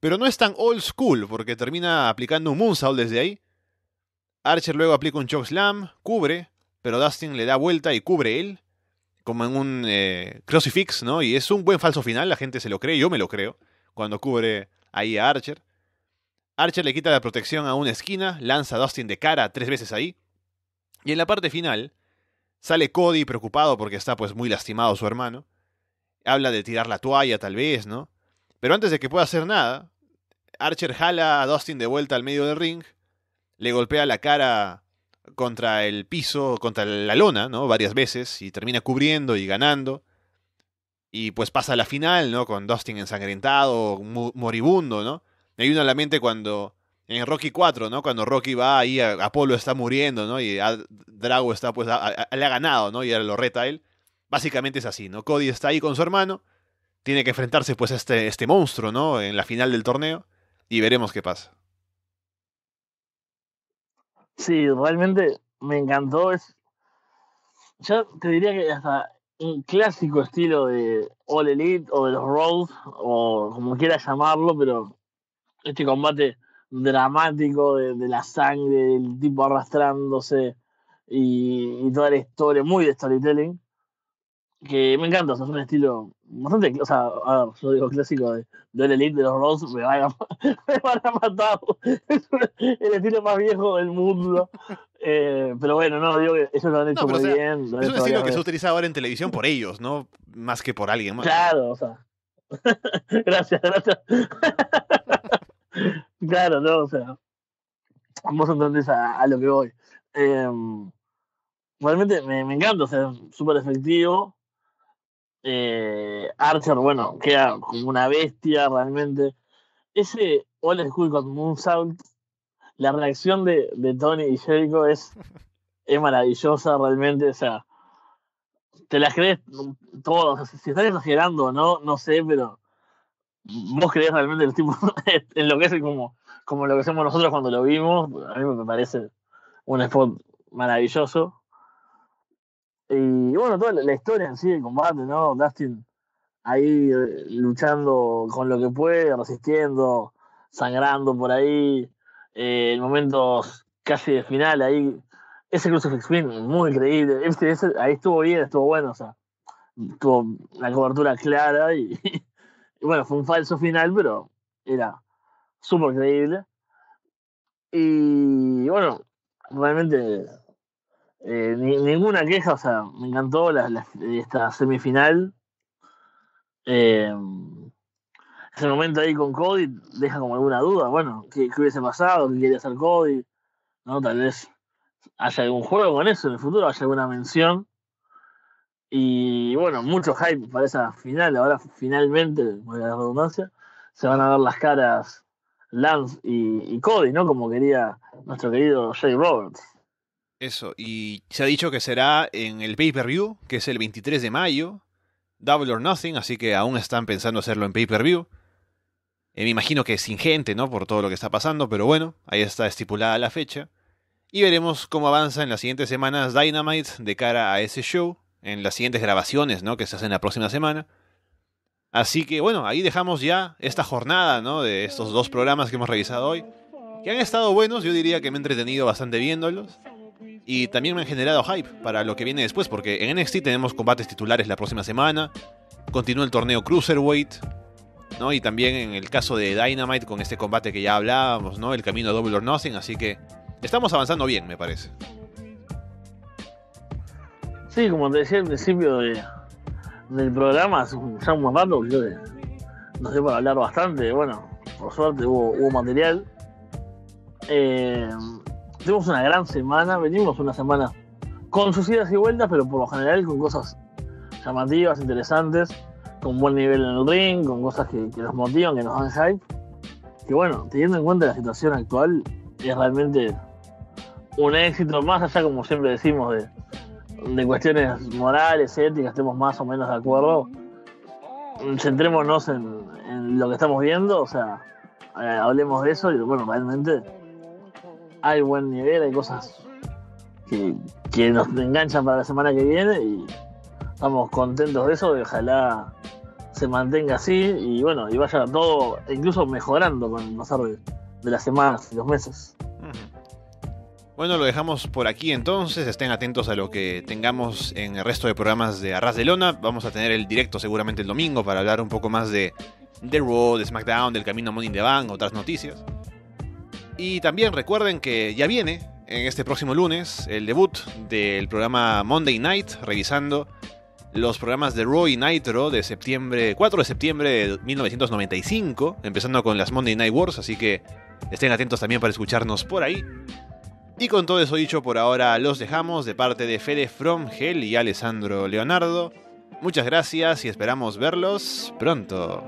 Pero no es tan old school, porque termina aplicando un moonsault desde ahí. Archer luego aplica un choke slam, cubre, pero Dustin le da vuelta y cubre él, como en un eh, crucifix, ¿no? Y es un buen falso final, la gente se lo cree, yo me lo creo, cuando cubre ahí a Archer. Archer le quita la protección a una esquina, lanza a Dustin de cara tres veces ahí. Y en la parte final, sale Cody preocupado porque está pues muy lastimado su hermano. Habla de tirar la toalla tal vez, ¿no? Pero antes de que pueda hacer nada, Archer jala a Dustin de vuelta al medio del ring, le golpea la cara contra el piso, contra la lona, ¿no? Varias veces y termina cubriendo y ganando. Y pues pasa a la final, ¿no? Con Dustin ensangrentado, moribundo, ¿no? Me una a la mente cuando en Rocky 4, ¿no? Cuando Rocky va ahí, Apolo está muriendo, ¿no? Y a Drago está, pues, le ha ganado, ¿no? Y ahora lo reta él. Básicamente es así, ¿no? Cody está ahí con su hermano, tiene que enfrentarse, pues, a este, este monstruo, ¿no? En la final del torneo, y veremos qué pasa. Sí, realmente me encantó. Es... Yo te diría que hasta un clásico estilo de All Elite o de los Rolls, o como quieras llamarlo, pero este combate dramático de, de la sangre, del tipo arrastrándose y, toda la historia, muy de storytelling, que me encanta, es un estilo bastante, o sea, yo digo clásico de, de la Elite de los Rose me van a, me a matar, es el estilo más viejo del mundo, eh, pero bueno, no, digo que ellos lo han hecho muy bien. Es un estilo que se utiliza ahora en televisión por ellos, ¿no? Más que por alguien más. Claro, o sea. gracias, gracias. claro, no, o sea, vos entendés a, lo que voy. Em, realmente me, encanta, o sea, súper efectivo. Eh, Archer, bueno, queda como una bestia realmente. Ese All School con Moonsault, la reacción de, de Tony y Jericho es, es maravillosa realmente, o sea, te la crees todo, si estás exagerando o no, no sé, pero vos creés realmente el tipo en lo que es como, como lo que hacemos nosotros cuando lo vimos. A mí me parece un spot maravilloso. Y bueno, toda la historia en sí El combate, ¿no? Dustin ahí eh, luchando con lo que puede, resistiendo, sangrando por ahí, eh, en momentos casi de final, ahí ese crucifix muy increíble. ahí estuvo bien, estuvo bueno, o sea, tuvo la cobertura clara y, bueno, fue un falso final, pero era súper creíble. Y bueno, realmente eh, ninguna queja, o sea, me encantó esta semifinal. Eh, ese momento ahí con Cody deja como alguna duda, bueno, ¿qué, hubiese pasado? ¿Qué quería hacer Cody? ¿No? Tal vez haya algún juego con eso en el futuro, haya alguna mención y bueno, mucho hype para esa final. Ahora finalmente, por la redundancia, se van a ver las caras Lance y, Cody, ¿no? Como quería nuestro querido Jay Roberts. Eso, y se ha dicho que será en el pay-per-view, que es el 23 de mayo, Double or Nothing, así que aún están pensando hacerlo en pay-per-view. Eh, me imagino que es ingente ¿no? Por todo lo que está pasando, pero bueno, ahí está estipulada la fecha. Y veremos cómo avanza en las siguientes semanas Dynamite de cara a ese show en las siguientes grabaciones, ¿no? Que se hacen la próxima semana. Así que bueno, ahí dejamos ya esta jornada, ¿no? De estos dos programas que hemos revisado hoy, que han estado buenos, yo diría que me he entretenido bastante viéndolos. Y también me han generado hype para lo que viene después, porque en NXT tenemos combates titulares la próxima semana, continúa el torneo Cruiserweight, ¿no? Y también en el caso de Dynamite con este combate que ya hablábamos, ¿no? El camino a Double or Nothing, así que estamos avanzando bien, me parece. Sí, como te decía al principio del programa, ya un rato, creo que nos dio para hablar bastante. Bueno, por suerte hubo, material. Eh, tuvimos una gran semana, venimos una semana con sus idas y vueltas, pero por lo general con cosas llamativas, interesantes, con buen nivel en el ring, con cosas que, que nos motivan, que nos dan hype. Que bueno, teniendo en cuenta la situación actual, es realmente un éxito, más allá, como siempre decimos, de, de cuestiones morales, éticas, estemos más o menos de acuerdo, centrémonos en, lo que estamos viendo, o sea, eh, hablemos de eso y bueno, realmente hay buen nivel, hay cosas que, nos enganchan para la semana que viene y estamos contentos de eso y ojalá se mantenga así y bueno, y vaya todo incluso mejorando con el pasar de, de las semanas y los meses. Bueno, lo dejamos por aquí entonces. Estén atentos a lo que tengamos en el resto de programas de Arras de Lona. Vamos a tener el directo seguramente el domingo para hablar un poco más de The Road, de SmackDown, del camino a Money in the Bank, otras noticias. Y también recuerden que ya viene en este próximo lunes el debut del programa Monday Night, revisando los programas de Raw y Nitro de septiembre, 4 de septiembre de 1995, empezando con las Monday Night Wars, así que estén atentos también para escucharnos por ahí. Y con todo eso dicho, por ahora los dejamos de parte de Fede From Hell y Alessandro Leonardo. Muchas gracias y esperamos verlos pronto.